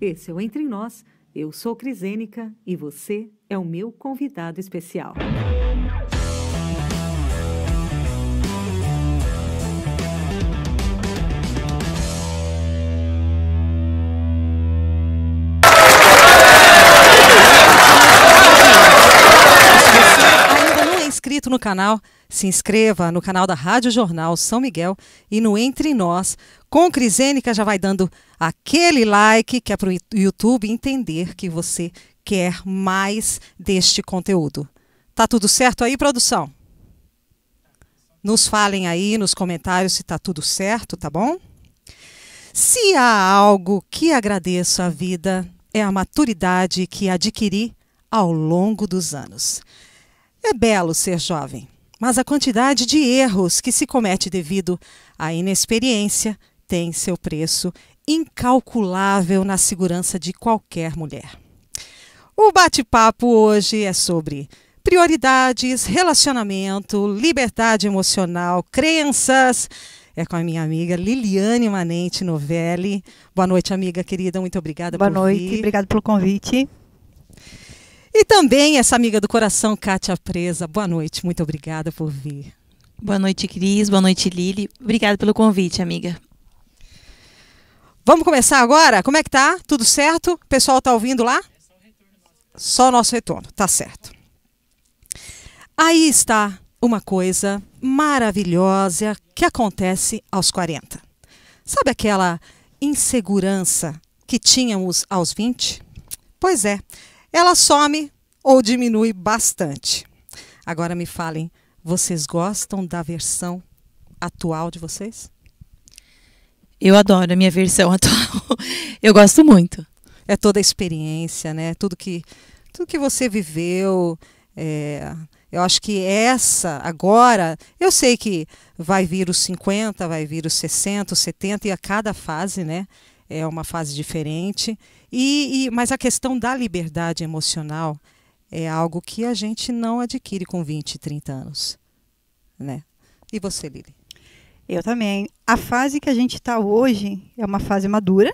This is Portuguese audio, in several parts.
Esse é o Entre Nós. Eu sou Crisênica e você é o meu convidado especial. no canal, se inscreva no canal da Rádio Jornal São Miguel e no Entre Nós. Com Crisênica já vai dando aquele like que é para o YouTube entender que você quer mais deste conteúdo. Tá tudo certo aí, produção? Nos falem aí nos comentários se tá tudo certo, tá bom? Se há algo que agradeço à vida, é a maturidade que adquiri ao longo dos anos. É belo ser jovem, mas a quantidade de erros que se comete devido à inexperiência tem seu preço incalculável na segurança de qualquer mulher. O bate-papo hoje é sobre prioridades, relacionamento, liberdade emocional, crenças. É com a minha amiga Liliane Manente Novelli. Boa noite, amiga querida. Muito obrigada Boa por noite, vir. obrigada pelo convite. E também essa amiga do coração, Kátia Presa. Boa noite, muito obrigada por vir. Boa noite, Cris. Boa noite, Lili. Obrigada pelo convite, amiga. Vamos começar agora? Como é que tá? Tudo certo? O pessoal tá ouvindo lá? Só o nosso retorno, tá certo. Aí está uma coisa maravilhosa que acontece aos 40. Sabe aquela insegurança que tínhamos aos 20? Pois é, ela some ou diminui bastante. Agora me falem, vocês gostam da versão atual de vocês? Eu adoro a minha versão atual. Eu gosto muito. É toda a experiência, né? Tudo que, tudo que você viveu. É, eu acho que essa, agora, eu sei que vai vir os 50, vai vir os 60, os 70 e a cada fase, né? é uma fase diferente. E, e, mas a questão da liberdade emocional é algo que a gente não adquire com 20, 30 anos. Né? E você, Lili? Eu também. A fase que a gente está hoje é uma fase madura,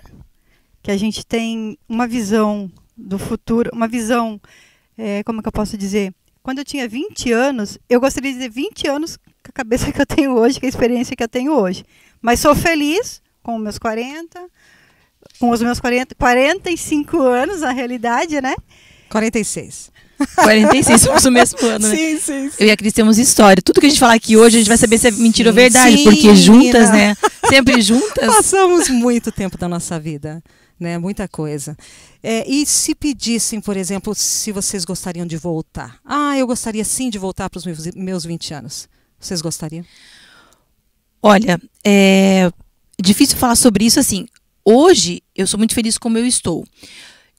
que a gente tem uma visão do futuro, uma visão, é, como que eu posso dizer? Quando eu tinha 20 anos, eu gostaria de dizer 20 anos com a cabeça que eu tenho hoje, com a experiência que eu tenho hoje. Mas sou feliz com meus 40, com os meus 40, 45 anos, na realidade, né? 46. 46, somos o mesmo ano, né? Sim, sim, sim. Eu e a Cris temos história. Tudo que a gente falar aqui hoje, a gente vai saber se é mentira sim, ou verdade, sim, porque juntas, menina. né? Sempre juntas. Passamos muito tempo da nossa vida, né? Muita coisa. É, e se pedissem, por exemplo, se vocês gostariam de voltar? Ah, eu gostaria sim de voltar para os meus, meus 20 anos. Vocês gostariam? Olha, é difícil falar sobre isso assim hoje eu sou muito feliz como eu estou.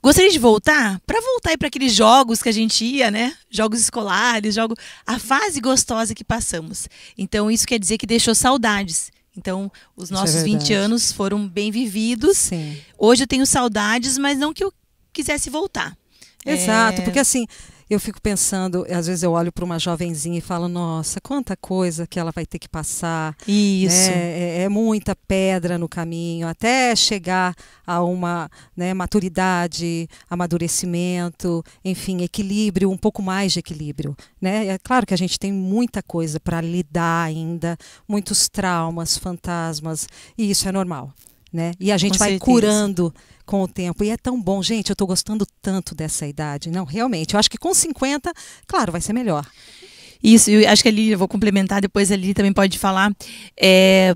Gostaria de voltar para voltar para aqueles jogos que a gente ia, né? Jogos escolares, jogo a fase gostosa que passamos. Então isso quer dizer que deixou saudades. Então, os isso é nossos é 20 anos foram bem vividos. Sim. Hoje eu tenho saudades, mas não que eu quisesse voltar. Exato, é... porque assim, eu fico pensando, às vezes eu olho para uma jovenzinha e falo, nossa, quanta coisa que ela vai ter que passar. Isso. Né? É, é, é, muita pedra no caminho, até chegar a uma né, maturidade, amadurecimento, enfim, equilíbrio, um pouco mais de equilíbrio. Né? É claro que a gente tem muita coisa para lidar ainda, muitos traumas, fantasmas, e isso é normal. Né? E a gente Com vai certeza. curando com o tempo. E é tão bom, gente, eu estou gostando tanto dessa idade. Não, realmente, eu acho que com 50, claro, vai ser melhor. Isso, eu acho que a eu vou complementar, depois ali também pode falar. É,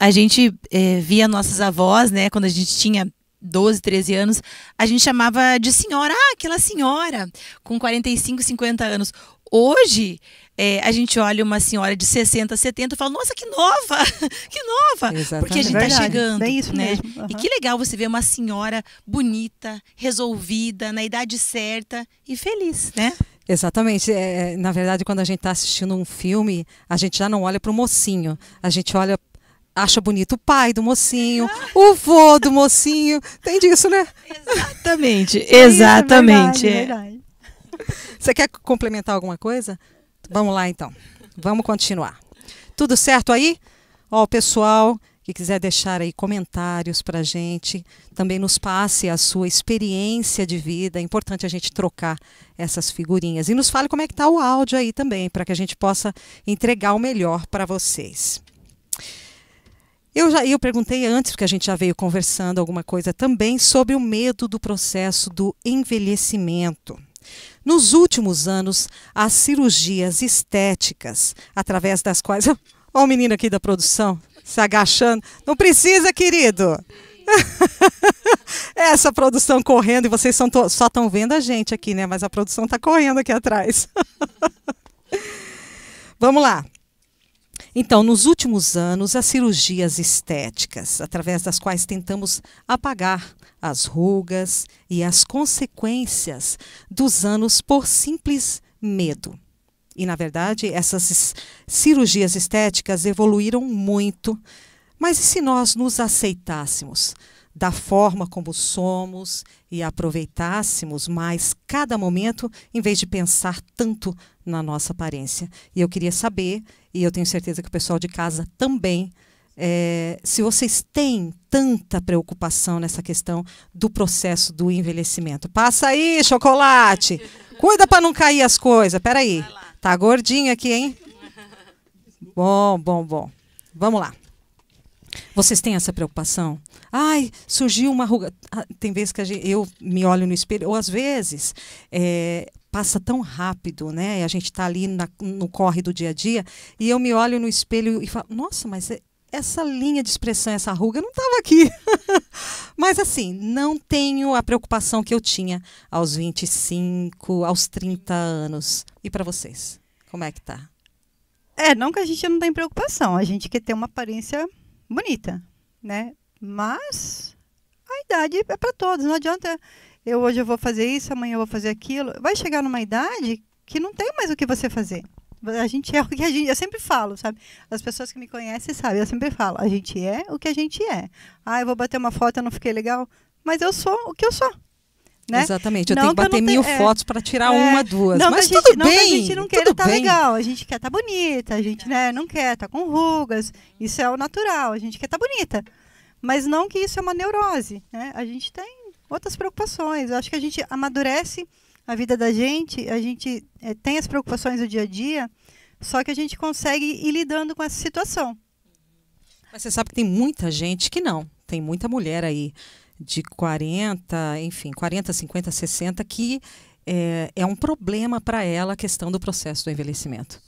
a gente é, via nossas avós, né, quando a gente tinha 12, 13 anos, a gente chamava de senhora, ah, aquela senhora com 45, 50 anos. Hoje, é, a gente olha uma senhora de 60, 70 e fala, nossa, que nova! que nova! Exatamente. Porque a gente está chegando. É isso né? mesmo. Uhum. E que legal você ver uma senhora bonita, resolvida, na idade certa e feliz, né? Exatamente. É, é na verdade, quando a gente está assistindo um filme, a gente já não olha para o mocinho, a gente olha acha bonito o pai do mocinho, o vô do mocinho. Tem disso, né? Exatamente, é exatamente. é verdade, é. verdade. Você quer complementar alguma coisa? Vamos lá então. Vamos continuar. Tudo certo aí? Ó, o pessoal que quiser deixar aí comentários para a gente, também nos passe a sua experiência de vida. É importante a gente trocar essas figurinhas e nos fale como é que está o áudio aí também, para que a gente possa entregar o melhor para vocês. Eu já eu perguntei antes, porque a gente já veio conversando alguma coisa também sobre o medo do processo do envelhecimento. Nos últimos anos, as cirurgias estéticas, através das quais. Olha o menino aqui da produção se agachando. Não precisa, querido! Essa produção correndo, e vocês só estão vendo a gente aqui, né? Mas a produção está correndo aqui atrás. Vamos lá. Então, nos últimos anos, as cirurgias estéticas, através das quais tentamos apagar as rugas e as consequências dos anos por simples medo. E, na verdade, essas cirurgias estéticas evoluíram muito. Mas e se nós nos aceitássemos da forma como somos e aproveitássemos mais cada momento, em vez de pensar tanto na nossa aparência? E eu queria saber, e eu tenho certeza que o pessoal de casa também é, se vocês têm tanta preocupação nessa questão do processo do envelhecimento. Passa aí, chocolate! Cuida para não cair as coisas. Peraí. Tá gordinho aqui, hein? Bom, bom, bom. Vamos lá. Vocês têm essa preocupação? Ai, surgiu uma ruga. Ah, tem vezes que gente, eu me olho no espelho, ou às vezes é, passa tão rápido, né? A gente está ali na, no corre do dia a dia, e eu me olho no espelho e falo: Nossa, mas é essa linha de expressão, essa ruga não estava aqui. Mas assim, não tenho a preocupação que eu tinha aos 25, aos 30 anos. E para vocês, como é que tá? É, não que a gente não tem preocupação, a gente quer ter uma aparência bonita, né? Mas a idade é para todos, não adianta eu hoje eu vou fazer isso, amanhã eu vou fazer aquilo. Vai chegar numa idade que não tem mais o que você fazer. A gente é o que a gente. Eu sempre falo, sabe? As pessoas que me conhecem sabem, eu sempre falo, a gente é o que a gente é. Ah, eu vou bater uma foto, eu não fiquei legal, mas eu sou o que eu sou. Né? Exatamente, eu não tenho que bater que mil tem, é, fotos para tirar é, uma, duas. Não, mas gente, tudo não bem. a gente não quer estar tá legal, a gente quer estar tá bonita, a gente né, não quer estar tá com rugas, isso é o natural, a gente quer estar tá bonita. Mas não que isso é uma neurose, né? A gente tem outras preocupações. Eu acho que a gente amadurece a vida da gente, a gente é, tem as preocupações do dia a dia, só que a gente consegue ir lidando com essa situação. Mas você sabe que tem muita gente que não. Tem muita mulher aí de 40, enfim, 40, 50, 60, que é, é um problema para ela a questão do processo do envelhecimento.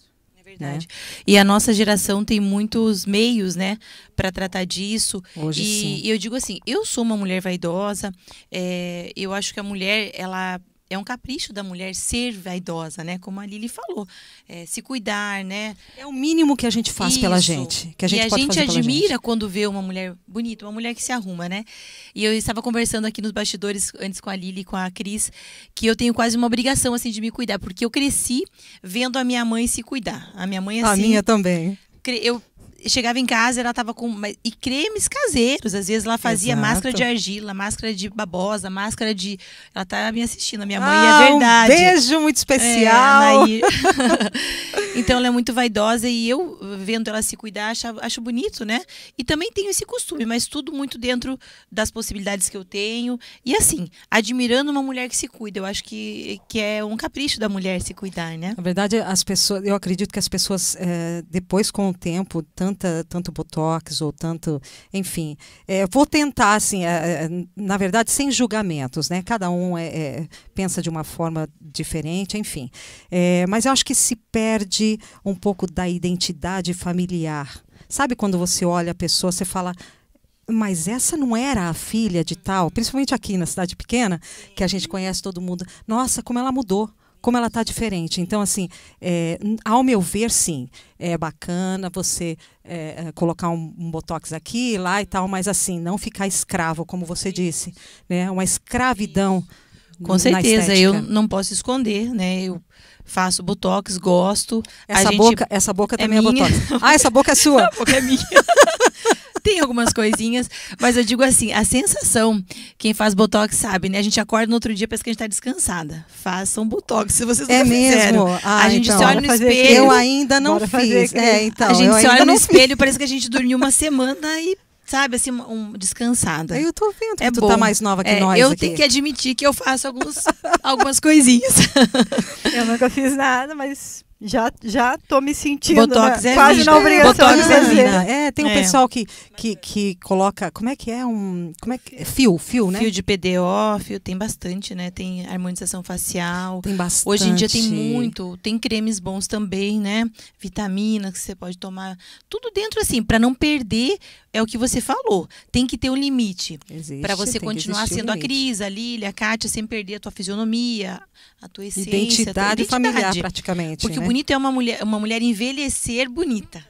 É né? E a nossa geração tem muitos meios, né, para tratar disso. Hoje e, sim. eu digo assim, eu sou uma mulher vaidosa. É, eu acho que a mulher, ela é um capricho da mulher ser vaidosa, né? Como a Lili falou, é, se cuidar, né? É o mínimo que a gente faz Isso. pela gente, que a gente e a gente admira gente. quando vê uma mulher bonita, uma mulher que se arruma, né? E eu estava conversando aqui nos bastidores antes com a Lili e com a Cris, que eu tenho quase uma obrigação assim de me cuidar, porque eu cresci vendo a minha mãe se cuidar. A minha mãe assim, A minha também. Eu chegava em casa, ela tava com. E cremes caseiros. Às vezes ela fazia Exato. máscara de argila, máscara de babosa, máscara de. Ela tá me assistindo, a minha mãe, é ah, é verdade. Um beijo muito é, especial. É, então ela é muito vaidosa e eu, vendo ela se cuidar, acho, acho bonito, né? E também tenho esse costume, mas tudo muito dentro das possibilidades que eu tenho. E assim, admirando uma mulher que se cuida. Eu acho que, que é um capricho da mulher se cuidar, né? Na verdade, as pessoas. Eu acredito que as pessoas, é, depois com o tempo, tanto tanta, tanto botox ou tanto. Enfim, é, vou tentar, assim, é, é na verdade, sem julgamentos, né? Cada um é, é pensa de uma forma diferente, enfim. É, mas eu acho que se perde um pouco da identidade familiar. Sabe quando você olha a pessoa, você fala mas essa não era a filha de tal, principalmente aqui na cidade pequena, que a gente conhece todo mundo. Nossa, como ela mudou como ela está diferente. Então, assim, é, ao meu ver, sim, é bacana você é, é, colocar um, um, botox aqui e lá e tal, mas assim, não ficar escravo, como você disse, né? Uma escravidão. Com certeza, eu não posso esconder, né? Eu faço botox, gosto. Essa boca, essa boca é também é, é botox. Ah, essa boca é sua. boca é minha. tem algumas coisinhas, mas eu digo assim, a sensação, quem faz botox sabe, né? A gente acorda no outro dia parece que a gente tá descansada. Façam botox se vocês não É mesmo? Ah, a gente então, se olha no espelho. Eu ainda não Bora fiz. É, então, a gente se olha no espelho, fiz. parece que a gente dormiu uma semana e sabe, assim, um, descansada. Eu tô vendo é que é tu tá bom. tá mais nova que é, nós. Eu aqui. tenho que admitir que eu faço alguns, algumas coisinhas. eu nunca fiz nada, mas já, já tô me sentindo né? Botox é quase na obrigação Botox é mina. É, tem um é. pessoal que, que, que coloca, como é que é um, como é que, é fio, fio, né? Fio de PDO, fio tem bastante, né? Tem harmonização facial. Tem bastante. Hoje em dia tem muito, tem cremes bons também, né? Vitaminas que você pode tomar, tudo dentro assim, para não perder é o que você falou. Tem que ter um limite para você continuar sendo a Cris, a Lília, a Kátia, sem perder a tua fisionomia, a tua essência, identidade, tua identidade. familiar praticamente, Porque né? bonito é uma mulher, uma mulher envelhecer bonita.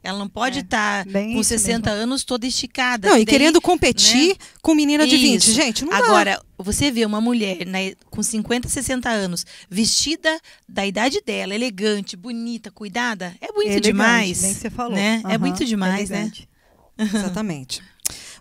Ela não pode estar é, tá com 60 mesmo. anos toda esticada. Não, e daí, querendo competir né? com menina de Isso. 20. Gente, não Agora, dá. você vê uma mulher né, com 50, 60 anos, vestida da idade dela, elegante, bonita, cuidada, é bonito elegante, demais. Bem que você falou. Né? Uhum, é muito demais, né? Exatamente.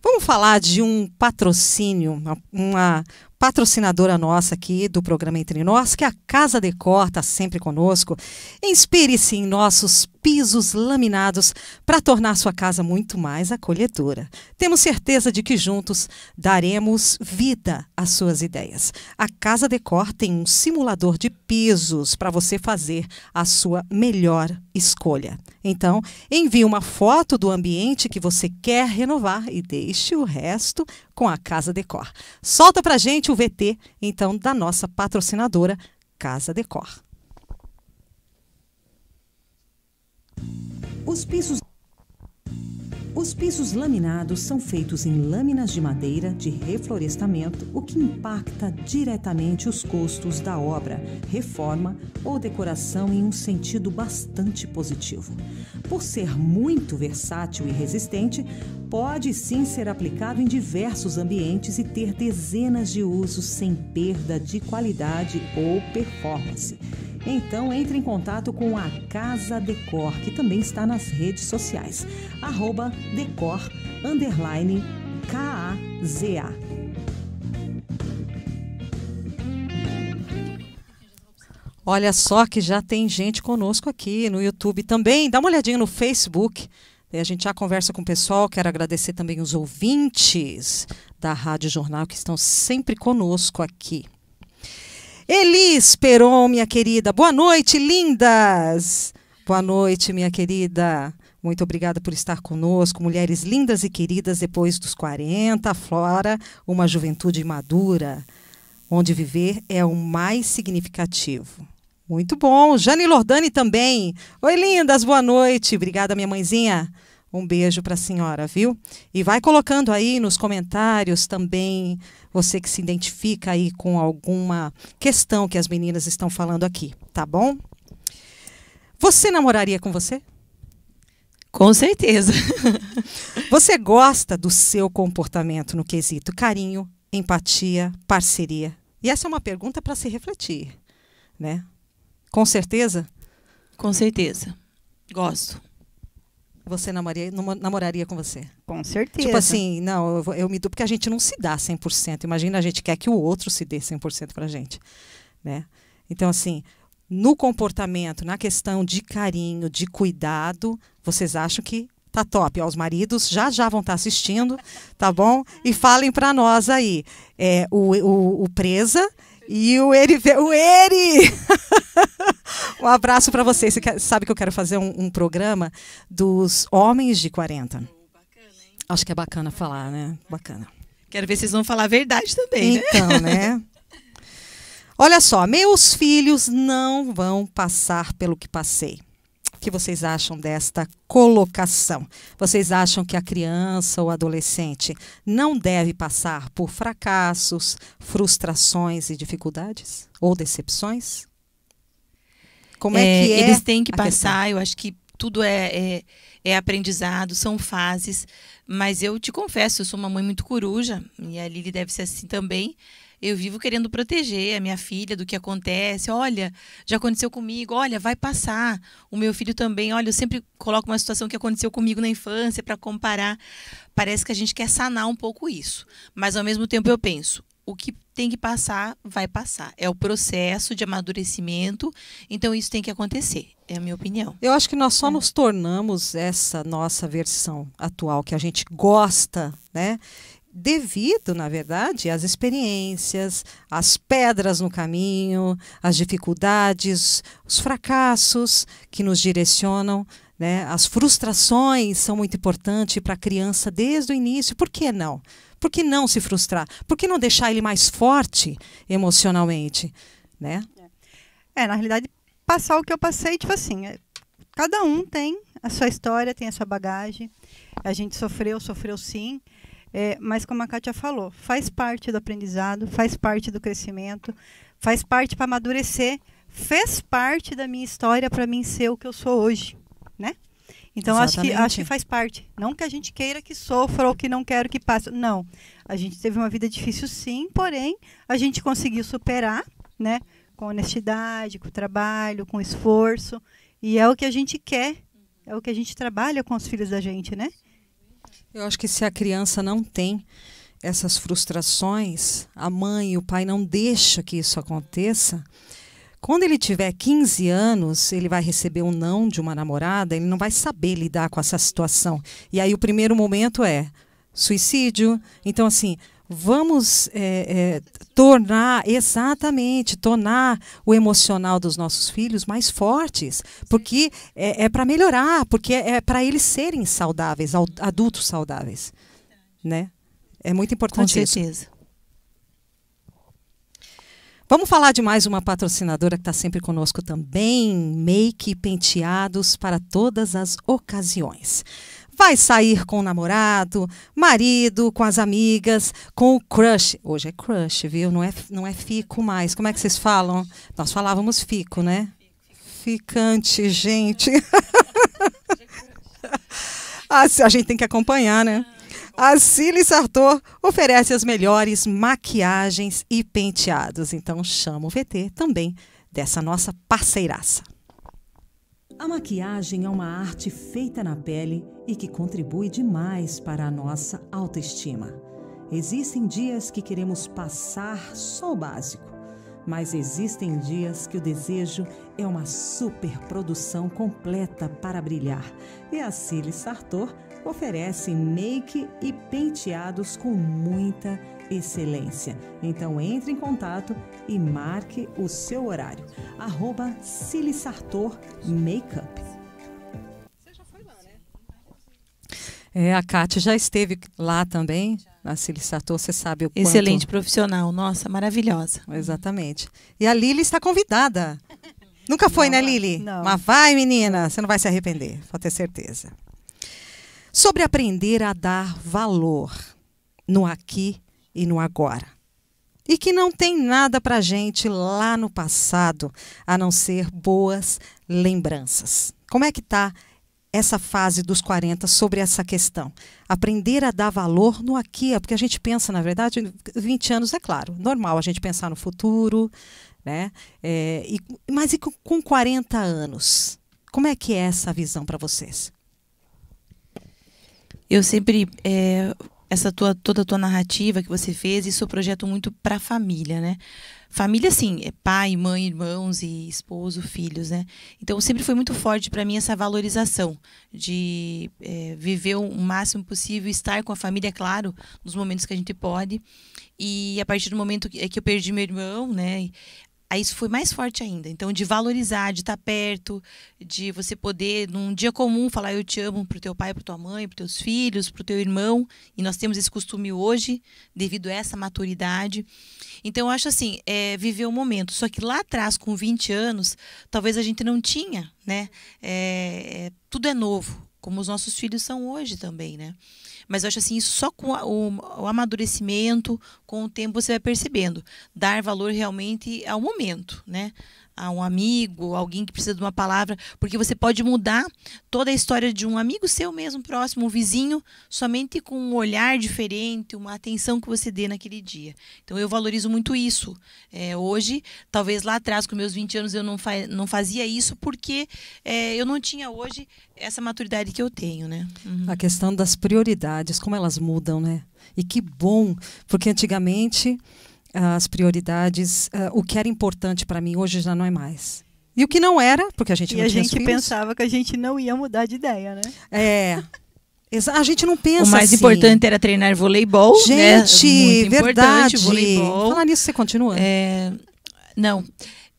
Vamos falar de um patrocínio, uma, patrocinadora nossa aqui do programa Entre Nós, que é a Casa Decor está sempre conosco. Inspire-se em nossos pisos laminados para tornar sua casa muito mais acolhedora. Temos certeza de que juntos daremos vida às suas ideias. A Casa Decor tem um simulador de pisos para você fazer a sua melhor escolha. Então, envie uma foto do ambiente que você quer renovar e deixe o resto com a Casa Decor. Solta pra gente o VT, então, da nossa patrocinadora Casa Decor. Os pisos os pisos laminados são feitos em lâminas de madeira de reflorestamento, o que impacta diretamente os custos da obra, reforma ou decoração em um sentido bastante positivo. Por ser muito versátil e resistente, pode sim ser aplicado em diversos ambientes e ter dezenas de usos sem perda de qualidade ou performance. Então entre em contato com a Casa Decor, que também está nas redes sociais. Arroba decor, underline, K-A-Z-A. Olha só que já tem gente conosco aqui no YouTube também. Dá uma olhadinha no Facebook. É, a gente já conversa com o pessoal. Quero agradecer também os ouvintes da Rádio Jornal que estão sempre conosco aqui. Elis Peron, minha querida. Boa noite, lindas. Boa noite, minha querida. Muito obrigada por estar conosco, mulheres lindas e queridas depois dos 40, flora uma juventude madura, onde viver é o mais significativo. Muito bom. Jane Lordani também. Oi, lindas, boa noite. Obrigada, minha mãezinha. Um beijo para a senhora, viu? E vai colocando aí nos comentários também você que se identifica aí com alguma questão que as meninas estão falando aqui, tá bom? Você namoraria com você? Com certeza. você gosta do seu comportamento no quesito carinho, empatia, parceria? E essa é uma pergunta para se refletir, né? Com certeza? Com certeza. Gosto você namoraria, namoraria com você? Com tipo certeza. Tipo assim, não, eu, eu me dou, porque a gente não se dá 100%. Imagina, a gente quer que o outro se dê 100% pra gente, né? Então, assim, no comportamento, na questão de carinho, de cuidado, vocês acham que tá top. Ó, os maridos já já vão estar tá assistindo, tá bom? E falem para nós aí. É, o, o, o presa e o Eri. O Eri! um abraço para vocês. Você quer, sabe que eu quero fazer um, um programa dos homens de 40. Acho que é bacana falar, né? Bacana. Quero ver se vocês vão falar a verdade também. Né? Então, né? Olha só, meus filhos não vão passar pelo que passei que vocês acham desta colocação? Vocês acham que a criança ou adolescente não deve passar por fracassos, frustrações e dificuldades ou decepções? Como é, é que é? Eles têm que passar, questão? eu acho que tudo é, é, é, aprendizado, são fases. Mas eu te confesso, eu sou uma mãe muito coruja, e a Lili deve ser assim também. Eu vivo querendo proteger a minha filha do que acontece. Olha, já aconteceu comigo. Olha, vai passar. O meu filho também. Olha, eu sempre coloco uma situação que aconteceu comigo na infância para comparar. Parece que a gente quer sanar um pouco isso. Mas ao mesmo tempo eu penso, o que tem que passar, vai passar. É o processo de amadurecimento, então isso tem que acontecer, é a minha opinião. Eu acho que nós só é. nos tornamos essa nossa versão atual, que a gente gosta, né? devido, na verdade, às experiências, às pedras no caminho, às dificuldades, os fracassos que nos direcionam. Né? As frustrações são muito importantes para a criança desde o início. Por que não? Por que não se frustrar? Por que não deixar ele mais forte emocionalmente? Né? É, é na realidade, passar o que eu passei, tipo assim, é, cada um tem a sua história, tem a sua bagagem. A gente sofreu, sofreu sim. É, mas como a Kátia falou, faz parte do aprendizado, faz parte do crescimento, faz parte para amadurecer, fez parte da minha história para mim ser o que eu sou hoje, né? Então acho que, acho que faz parte. Não que a gente queira que sofra ou que não quero que passe. Não. A gente teve uma vida difícil sim, porém a gente conseguiu superar, né? Com honestidade, com trabalho, com esforço. E é o que a gente quer. É o que a gente trabalha com os filhos da gente, né? Eu acho que se a criança não tem essas frustrações, a mãe e o pai não deixam que isso aconteça, quando ele tiver 15 anos, ele vai receber um não de uma namorada, ele não vai saber lidar com essa situação. E aí o primeiro momento é suicídio. Então assim, vamos é, é, tornar, exatamente, tornar o emocional dos nossos filhos mais fortes, porque é, é para melhorar, porque é, para eles serem saudáveis, adultos saudáveis. Né? É muito importante Com certeza. Isso. Vamos falar de mais uma patrocinadora que está sempre conosco também, Make Penteados para todas as ocasiões vai sair com o namorado, marido, com as amigas, com o crush. Hoje é crush, viu? Não é, não é fico mais. Como é que vocês falam? Nós falávamos fico, né? Ficante, gente. a gente tem que acompanhar, né? A Cili Sartor oferece as melhores maquiagens e penteados. Então chama o VT também dessa nossa parceiraça. A maquiagem é uma arte feita na pele e que contribui demais para a nossa autoestima. Existem dias que queremos passar só o básico, mas existem dias que o desejo é uma superprodução completa para brilhar. E a Cile Sartor oferece make e penteados com muita excelência. Então entre em contato e marque o seu horário. Arroba Sartor Makeup. Você já foi lá, né? É, a Kátia já esteve lá também. A Sartor você sabe o quanto... Excelente profissional, nossa, maravilhosa. Exatamente. E a Lili está convidada. Nunca foi, né, não, né, Lili? Não. Mas vai, menina, você não vai se arrepender, pode ter certeza. Sobre aprender a dar valor no aqui e no agora. E que não tem nada para gente lá no passado, a não ser boas lembranças. Como é que está essa fase dos 40 sobre essa questão. Aprender a dar valor no aqui, é, porque a gente pensa, na verdade, 20 anos é claro, normal a gente pensar no futuro, né? É, e, mas e com, com 40 anos? Como é que é essa visão para vocês? Eu sempre é, essa tua toda a tua narrativa que você fez, isso eu é projeto muito para a família, né? Família assim, é pai, mãe, irmãos e esposo, filhos, né? Então sempre foi muito forte para mim essa valorização de é, viver o máximo possível, estar com a família, é claro, nos momentos que a gente pode. E a partir do momento que, é que eu perdi meu irmão, né? Aí isso foi mais forte ainda. Então, de valorizar, de estar perto, de você poder, num dia comum, falar eu te amo para o teu pai, para tua mãe, para teus filhos, para o teu irmão. E nós temos esse costume hoje, devido a essa maturidade. Então, eu acho assim, é, viver o momento. Só que lá atrás, com 20 anos, talvez a gente não tinha, né? É, é, tudo é novo, como os nossos filhos são hoje também, né? Mas eu acho assim, só com a, o, o, amadurecimento, com o tempo você vai percebendo. Dar valor realmente ao momento, né? a um amigo, alguém que precisa de uma palavra, porque você pode mudar toda a história de um amigo seu mesmo próximo, um vizinho, somente com um olhar diferente, uma atenção que você dê naquele dia. Então eu valorizo muito isso. É, hoje, talvez lá atrás, com meus 20 anos, eu não, fa não fazia isso porque é, eu não tinha hoje essa maturidade que eu tenho, né? Uhum. A questão das prioridades, como elas mudam, né? E que bom, porque antigamente as prioridades, uh, o que era importante para mim hoje já não é mais. E o que não era, porque a gente e não a tinha a gente filhos. pensava que a gente não ia mudar de ideia, né? É. A gente não pensa O mais assim. importante era treinar voleibol, né? Gente, né? Muito verdade. Voleibol. Falar nisso, você continua? É... Não.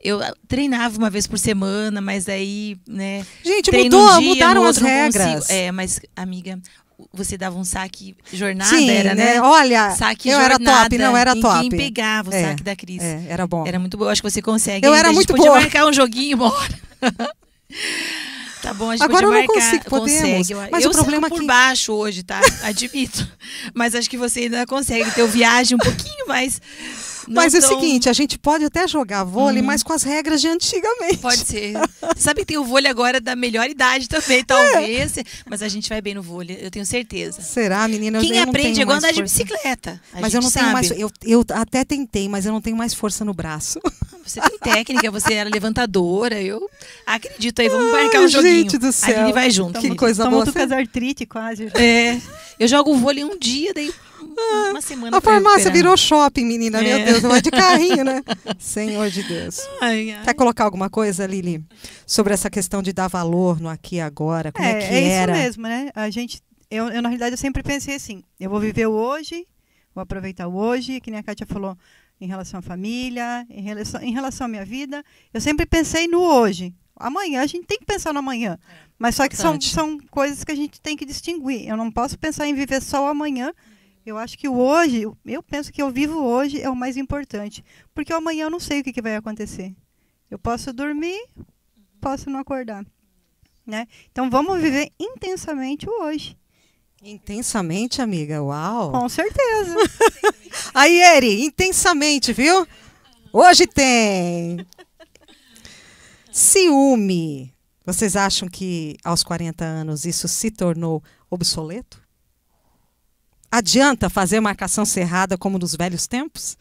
Eu ah, treinava uma vez por semana, mas aí, né? Gente, mudou, um dia, mudaram as regras. Consigo. É, mas, amiga, você dava um saque jornada, Sim, era, né? né? Olha, saque eu jornada, era top, não era top. Quem pegava o é, saque da Cris. É, era bom. Era muito bom. Acho que você consegue. Eu ainda. era muito podia marcar um joguinho uma hora. Tá bom, a gente Agora eu não consigo, podemos. Consegue. Mas eu o problema é por baixo hoje, tá? Admito. Mas acho que você ainda consegue ter viagem um pouquinho mais não mas tão... é o seguinte, a gente pode até jogar vôlei, hum. mas com as regras de antigamente. Pode ser. Sabe que tem o vôlei agora da melhor idade também, é. talvez. É. Mas a gente vai bem no vôlei, eu tenho certeza. Será, menina? Eu Quem aprende é igual andar de bicicleta. A mas eu não sabe. tenho mais. Eu, eu até tentei, mas eu não tenho mais força no braço. Ah, você tem técnica, você era é levantadora. Eu acredito aí, vamos marcar um joguinho. Gente do céu. A gente vai junto. Que querido. coisa Toma boa. artrite quase. É. Eu jogo vôlei um dia, daí é. uma semana. A farmácia virou shopping, menina. É. Meu Deus, não é de carrinho, né? Senhor de Deus. Ai, ai. Quer colocar alguma coisa, Lili? Sobre essa questão de dar valor no aqui e agora? Como é, é que é era? É isso mesmo, né? A gente. Eu, eu, na realidade, eu sempre pensei assim: eu vou viver o hoje, vou aproveitar o hoje, que nem a Kátia falou, em relação à família, em relação, em relação à minha vida. Eu sempre pensei no hoje. Amanhã, a gente tem que pensar no amanhã. É, Mas só que são, são coisas que a gente tem que distinguir. Eu não posso pensar em viver só o amanhã, eu acho que o hoje, eu penso que eu vivo hoje é o mais importante, porque amanhã eu não sei o que, que vai acontecer. Eu posso dormir, posso não acordar, né? Então vamos viver intensamente o hoje. Intensamente, amiga. Uau. Com certeza. Aí, Eri, intensamente, viu? Hoje tem. Ciúme. Vocês acham que aos 40 anos isso se tornou obsoleto? Adianta fazer marcação cerrada como nos velhos tempos?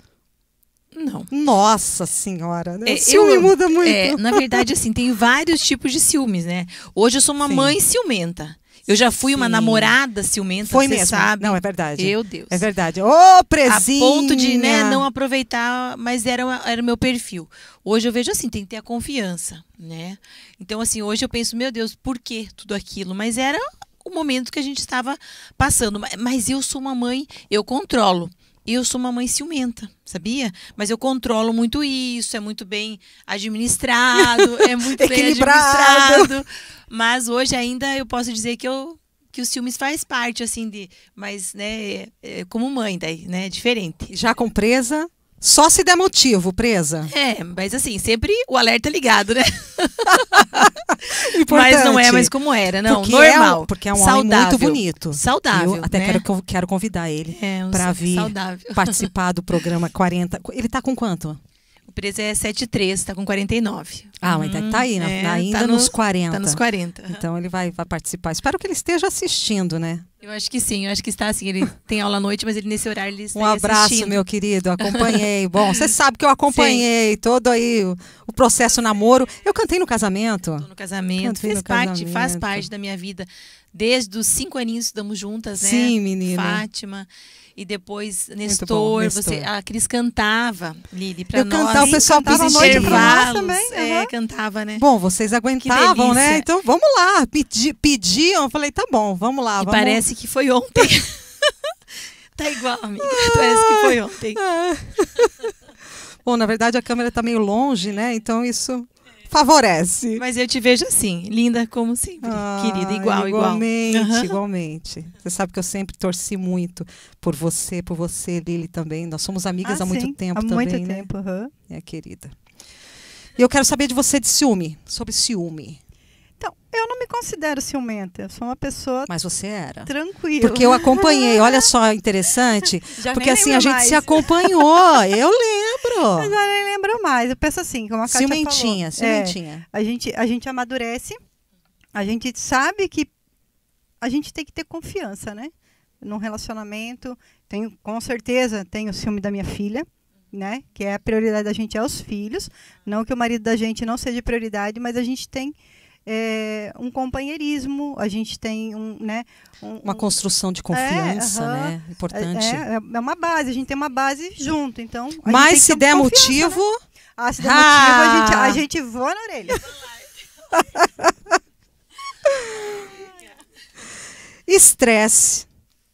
Não. Nossa senhora, né? É, ciúme eu, muda muito. É, na verdade, assim, tem vários tipos de ciúmes, né? Hoje eu sou uma Sim. mãe ciumenta. Eu já fui Sim. uma namorada ciumenta, Foi mesmo. sabe? Não, é verdade. Meu Deus. É verdade. Ô, oh, presinha! A ponto de né, não aproveitar, mas era, era o meu perfil. Hoje eu vejo assim, tem que ter a confiança, né? Então, assim, hoje eu penso, meu Deus, por que tudo aquilo? Mas era o momento que a gente estava passando. Mas eu sou uma mãe, eu controlo eu sou uma mãe ciumenta, sabia? Mas eu controlo muito isso, é muito bem administrado, é muito Equilibrado. bem administrado. Mas hoje ainda eu posso dizer que eu que os ciúmes faz parte assim de, mas né, é, é, como mãe daí, né, é diferente. Já com presa? Só se der motivo, presa. É, mas assim, sempre o alerta ligado, né? Importante. Mas não é mais como era, não. Porque é normal. É porque é um saudável. muito bonito. Saudável. Eu até né? quero, quero convidar ele é, um para vir saudável. participar do programa 40. Ele tá com quanto? empresa é 73, tá com 49. Ah, mas está tá aí, né? Hum, é, ainda tá nos, nos 40. Tá nos 40. Então ele vai, vai participar. Espero que ele esteja assistindo, né? Eu acho que sim, eu acho que está assim. Ele tem aula à noite, mas ele nesse horário ele está Um abraço, assistindo. meu querido. Acompanhei. Bom, você sabe que eu acompanhei sim. todo aí o, o processo namoro. Eu cantei no casamento. no casamento. Cantei fez no parte, casamento. faz parte da minha vida. Desde os cinco aninhos estamos juntas, né? Sim, menina. Fátima e depois Nestor, bom, Você, a ah, Cris cantava, Lili, para nós. Cantar, o pessoal cantava noite nós também. Uhum. É, cantava, né? Bom, vocês aguentavam, né? Então vamos lá, pedi, pediam, eu falei, tá bom, vamos lá. Vamos. parece que foi ontem. tá igual, amiga, ah, parece que foi ontem. Ah. bom, na verdade a câmera tá meio longe, né? Então isso favorece. Mas eu te vejo assim, linda como sempre, ah, querida, igual, igualmente, igual. Igualmente, Igualmente, Você sabe que eu sempre torci muito por você, por você, Lili também. Nós somos amigas ah, há muito sim, tempo há também, muito né? tempo, uhum. É, querida. E eu quero saber de você de ciúme, sobre ciúme. Então, eu não me considero ciumenta, eu sou uma pessoa. Mas você era. Tranquila. Porque eu acompanhei, olha só, interessante. porque assim, a gente mais. se acompanhou. Eu lembro lembrou. Agora nem lembrou mais. Eu penso assim, como a Kátia cimentinha, falou. Cimentinha, é, a gente, a gente amadurece, a gente sabe que a gente tem que ter confiança, né? Num relacionamento, tenho com certeza, tenho o ciúme da minha filha, né? Que é a prioridade da gente é os filhos, não que o marido da gente não seja prioridade, mas a gente tem é, um companheirismo, a gente tem um, né, um, uma construção de confiança, é, né? Importante. É, é, é, uma base, a gente tem uma base junto, então. Mas né? ah, se der motivo. Né? Ah, se der ah. motivo, a gente, a gente voa na orelha. Estresse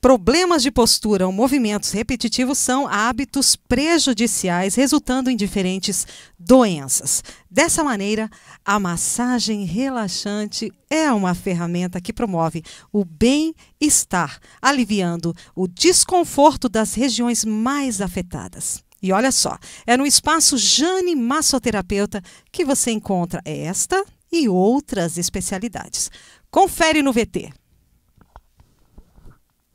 Problemas de postura ou movimentos repetitivos são hábitos prejudiciais, resultando em diferentes doenças. Dessa maneira, a massagem relaxante é uma ferramenta que promove o bem-estar, aliviando o desconforto das regiões mais afetadas. E olha só, é no espaço Jane Massoterapeuta que você encontra esta e outras especialidades. Confere no VT.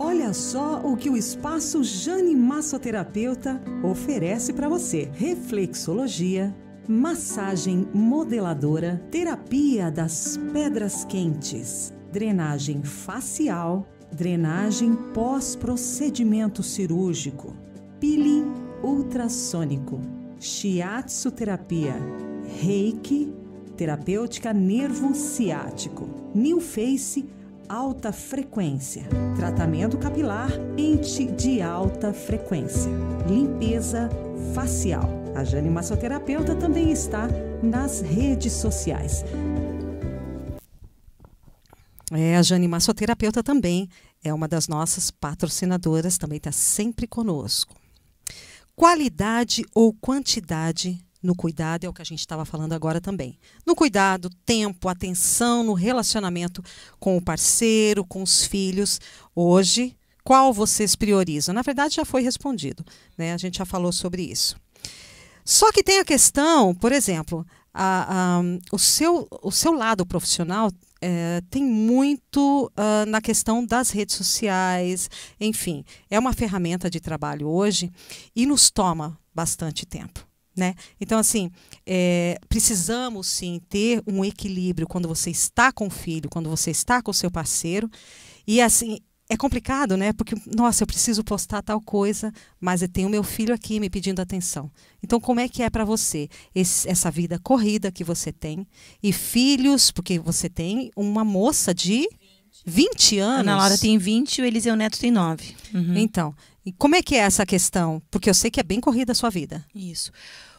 Olha só o que o espaço Jane Massoterapeuta oferece para você: reflexologia, massagem modeladora, terapia das pedras quentes, drenagem facial, drenagem pós-procedimento cirúrgico, peeling ultrassônico, shiatsu terapia, reiki, terapêutica nervo ciático, new face alta frequência. Tratamento capilar ente de alta frequência. Limpeza facial. A Jane Massoterapeuta também está nas redes sociais. É, a Jane Massoterapeuta também é uma das nossas patrocinadoras, também está sempre conosco. Qualidade ou quantidade no cuidado, é o que a gente estava falando agora também. No cuidado, tempo, atenção, no relacionamento com o parceiro, com os filhos. Hoje, qual vocês priorizam? Na verdade, já foi respondido, né? A gente já falou sobre isso. Só que tem a questão, por exemplo, a, a, o, seu, o seu lado profissional é, tem muito uh, na questão das redes sociais, enfim, é uma ferramenta de trabalho hoje e nos toma bastante tempo. Né? Então, assim, é, precisamos sim ter um equilíbrio quando você está com o filho, quando você está com o seu parceiro. E assim, é complicado, né? Porque, nossa, eu preciso postar tal coisa, mas eu tenho meu filho aqui me pedindo atenção. Então, como é que é para você esse, essa vida corrida que você tem? E filhos, porque você tem uma moça de 20, 20 anos. Ana Laura tem 20 e o Eliseu Neto tem 9. Uhum. Então, e como é que é essa questão? Porque eu sei que é bem corrida a sua vida. Isso.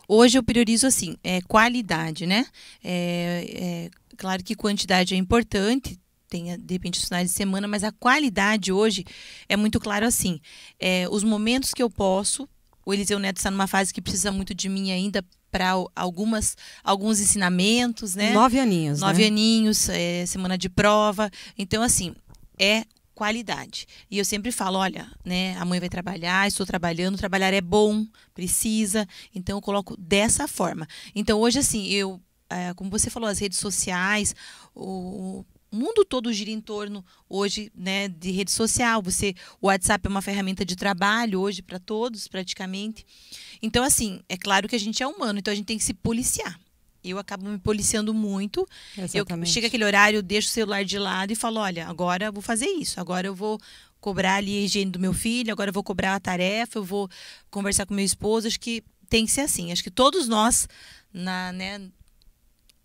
Hoje eu priorizo assim, é, qualidade, né? É, é, claro que quantidade é importante, tem de repente finais de semana, mas a qualidade hoje é muito claro assim. É, os momentos que eu posso, o Eliseu Neto está numa fase que precisa muito de mim ainda para algumas alguns ensinamentos, né? Nove aninhos. Nove né? aninhos, é, semana de prova. Então, assim, é qualidade. E eu sempre falo, olha, né, a mãe vai trabalhar, estou trabalhando, trabalhar é bom, precisa. Então eu coloco dessa forma. Então hoje assim, eu, é, como você falou, as redes sociais, o, o mundo todo gira em torno hoje, né, de rede social. Você, o WhatsApp é uma ferramenta de trabalho hoje para todos, praticamente. Então assim, é claro que a gente é humano, então a gente tem que se policiar eu acabo me policiando muito. Exatamente. Eu chego aquele horário, eu deixo o celular de lado e falo, olha, agora eu vou fazer isso, agora eu vou cobrar ali a higiene do meu filho, agora eu vou cobrar a tarefa, eu vou conversar com meu esposo, acho que tem que ser assim. Acho que todos nós na, né,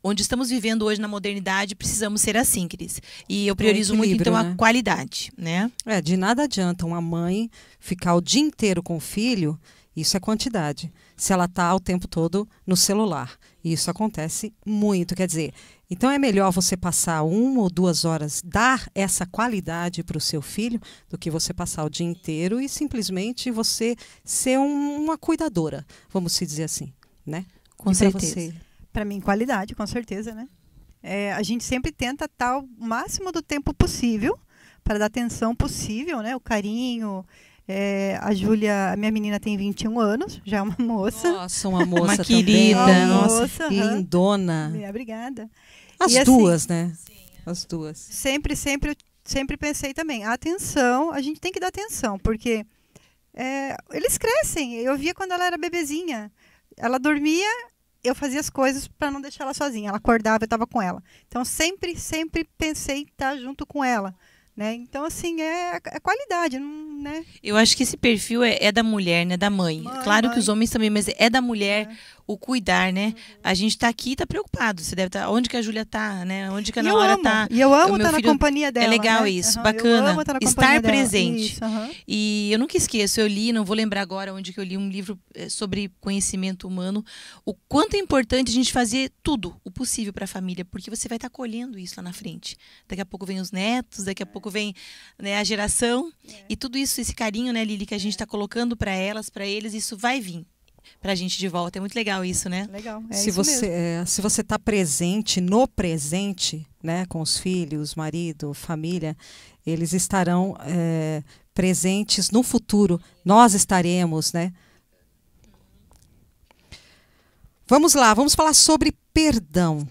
onde estamos vivendo hoje na modernidade, precisamos ser assim, Cris. E eu é priorizo é muito, então, né? a qualidade, né? É, de nada adianta uma mãe ficar o dia inteiro com o filho, isso é quantidade se ela está o tempo todo no celular. E isso acontece muito. Quer dizer, então é melhor você passar uma ou duas horas, dar essa qualidade para o seu filho, do que você passar o dia inteiro e simplesmente você ser um, uma cuidadora, vamos se dizer assim, né? Com e certeza. Para mim, qualidade, com certeza, né? É, a gente sempre tenta estar o máximo do tempo possível para dar atenção possível, né? O carinho, é, a Júlia, a minha menina tem 21 anos, já é uma moça. Nossa, uma moça uma querida, uma nossa, moça, lindona. Obrigada. As e assim, duas, assim, né? Sim, As duas. Sempre, sempre, sempre pensei também, atenção, a gente tem que dar atenção, porque é, eles crescem. Eu via quando ela era bebezinha. Ela dormia, eu fazia as coisas para não deixar ela sozinha. Ela acordava, eu estava com ela. Então sempre, sempre pensei em estar tá junto com ela. Né? Então, assim, é, é qualidade, né? Eu acho que esse perfil é, é da mulher, né? Da mãe. mãe claro mãe. que os homens também, mas é da mulher. É o cuidar, né? A gente tá aqui e tá preocupado. Você deve estar. Tá, onde que a Júlia tá, né? Onde que a Nora tá? E eu amo estar tá na companhia é dela. É legal né? isso, uhum, bacana. Tá estar presente. Isso, uhum. E eu nunca esqueço, eu li, não vou lembrar agora onde que eu li um livro eh, sobre conhecimento humano, o quanto é importante a gente fazer tudo o possível para a família, porque você vai estar tá colhendo isso lá na frente. Daqui a pouco vem os netos, daqui a pouco vem né, a geração. É. E tudo isso, esse carinho, né, Lili, que a gente está é. colocando para elas, para eles, isso vai vir para a gente de volta. É muito legal isso, né? Legal. É se, você, é, se você está presente, no presente, né, com os filhos, marido, família, eles estarão é, presentes no futuro. Nós estaremos, né? Vamos lá, vamos falar sobre perdão.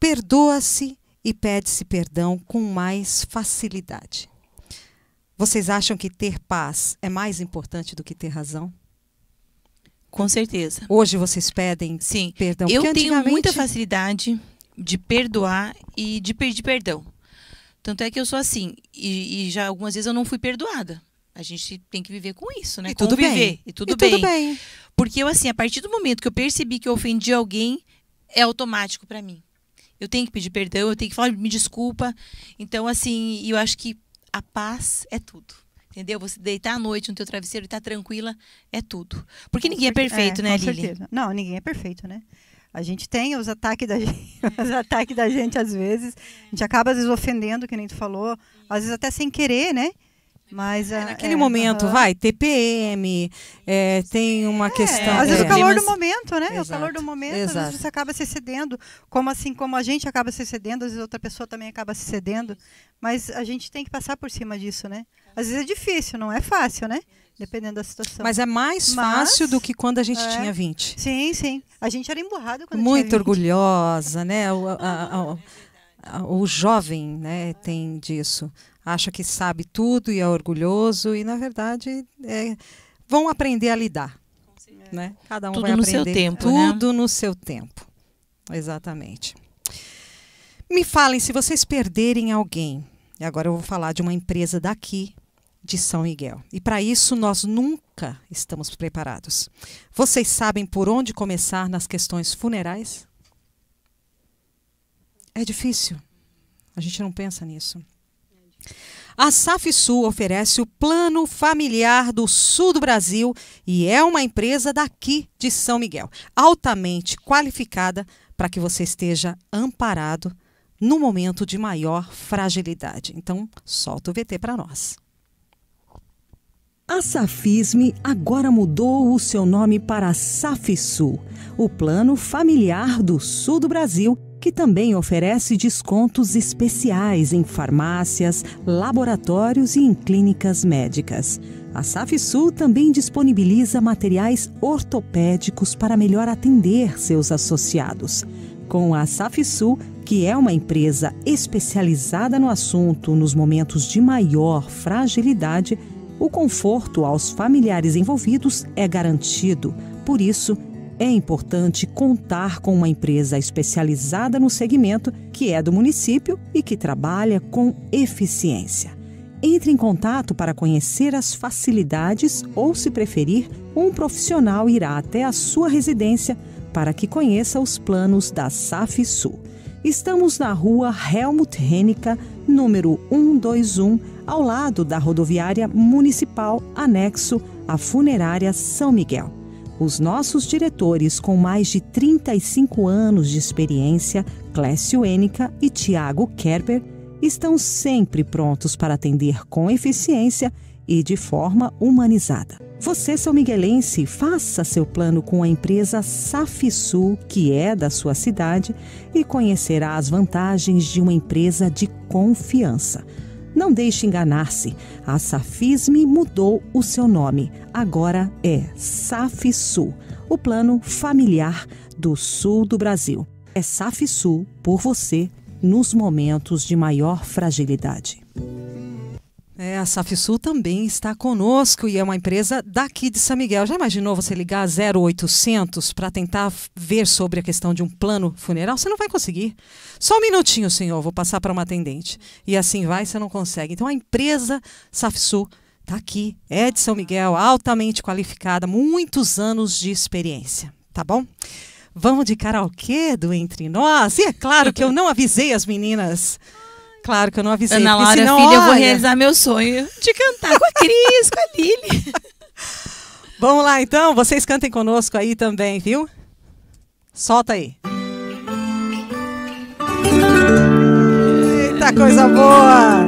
Perdoa-se e pede-se perdão com mais facilidade. Vocês acham que ter paz é mais importante do que ter razão? Com certeza. Hoje vocês pedem Sim. perdão? Eu antigamente... tenho muita facilidade de perdoar e de pedir perdão. Tanto é que eu sou assim. E, e já algumas vezes eu não fui perdoada. A gente tem que viver com isso, né? E tudo Conviver. bem. E tudo, e bem. tudo bem. Porque eu, assim, a partir do momento que eu percebi que eu ofendi alguém, é automático para mim. Eu tenho que pedir perdão, eu tenho que falar, me desculpa. Então, assim, eu acho que a paz é tudo. Entendeu? Você deitar à noite no teu travesseiro e estar tá tranquila é tudo. Porque com ninguém é certeza. é perfeito, é, né, Lili? Certeza. Não, ninguém é perfeito, né? A gente tem os ataques da gente, os ataques da gente às vezes. A gente acaba às vezes ofendendo, que nem tu falou, às vezes até sem querer, né? Mas é, ah, naquele é, momento, vai, TPM, é, tem uma é, questão. Às vezes é, o né? calor do momento, né? Exato, o calor do momento, exato. às vezes você acaba se cedendo. Como assim, como a gente acaba se cedendo, às vezes outra pessoa também acaba se cedendo. Mas a gente tem que passar por cima disso, né? Às vezes é difícil, não é fácil, né? Dependendo da situação. Mas é mais Mas, fácil do que quando a gente é. tinha 20. Sim, sim. A gente era emburrado quando Muito tinha 20. orgulhosa, né? O, a, a, o jovem né, tem disso. Acha que sabe tudo e é orgulhoso, e na verdade é, vão aprender a lidar. Né? Cada um tudo vai aprender no seu tempo, né? tudo né? no seu tempo. Exatamente. Me falem se vocês perderem alguém. E agora eu vou falar de uma empresa daqui de São Miguel. E para isso nós nunca estamos preparados. Vocês sabem por onde começar nas questões funerais? É difícil. A gente não pensa nisso. A Safsu oferece o Plano Familiar do Sul do Brasil e é uma empresa daqui de São Miguel, altamente qualificada para que você esteja amparado no momento de maior fragilidade. Então, solta o VT para nós. A Safisme agora mudou o seu nome para Safisul, o plano familiar do sul do Brasil, que também oferece descontos especiais em farmácias, laboratórios e em clínicas médicas. A Safisul também disponibiliza materiais ortopédicos para melhor atender seus associados. Com a Safisul, que é uma empresa especializada no assunto nos momentos de maior fragilidade, o conforto aos familiares envolvidos é garantido. Por isso, é importante contar com uma empresa especializada no segmento que é do município e que trabalha com eficiência. Entre em contato para conhecer as facilidades ou, se preferir, um profissional irá até a sua residência para que conheça os planos da SAF Sul. Estamos na rua Helmut Hennica, número 121 ao lado da rodoviária municipal anexo à funerária São Miguel. Os nossos diretores, com mais de 35 anos de experiência, Clécio Enica e Tiago Kerber, estão sempre prontos para atender com eficiência e de forma humanizada. Você, São Miguelense, faça seu plano com a empresa Safisul, que é da sua cidade, e conhecerá as vantagens de uma empresa de confiança. Não deixe enganar-se. A Safisme mudou o seu nome. Agora é Safisul, o plano familiar do sul do Brasil. É Safisul por você nos momentos de maior fragilidade. É, a Safsul também está conosco e é uma empresa daqui de São Miguel. Já imaginou você ligar 0800 para tentar ver sobre a questão de um plano funeral? Você não vai conseguir. Só um minutinho, senhor, vou passar para uma atendente. E assim vai, você não consegue. Então a empresa Safsul está aqui, é de São Miguel, altamente qualificada, muitos anos de experiência, tá bom? Vamos de karaokê do Entre Nós. E é claro que eu não avisei as meninas. Claro que eu não avisei. Ana Laura, senão, filha, olha... eu vou realizar meu sonho de cantar com a Cris, com a Lili. Vamos lá então, vocês cantem conosco aí também, viu? Solta aí. Eita, coisa boa!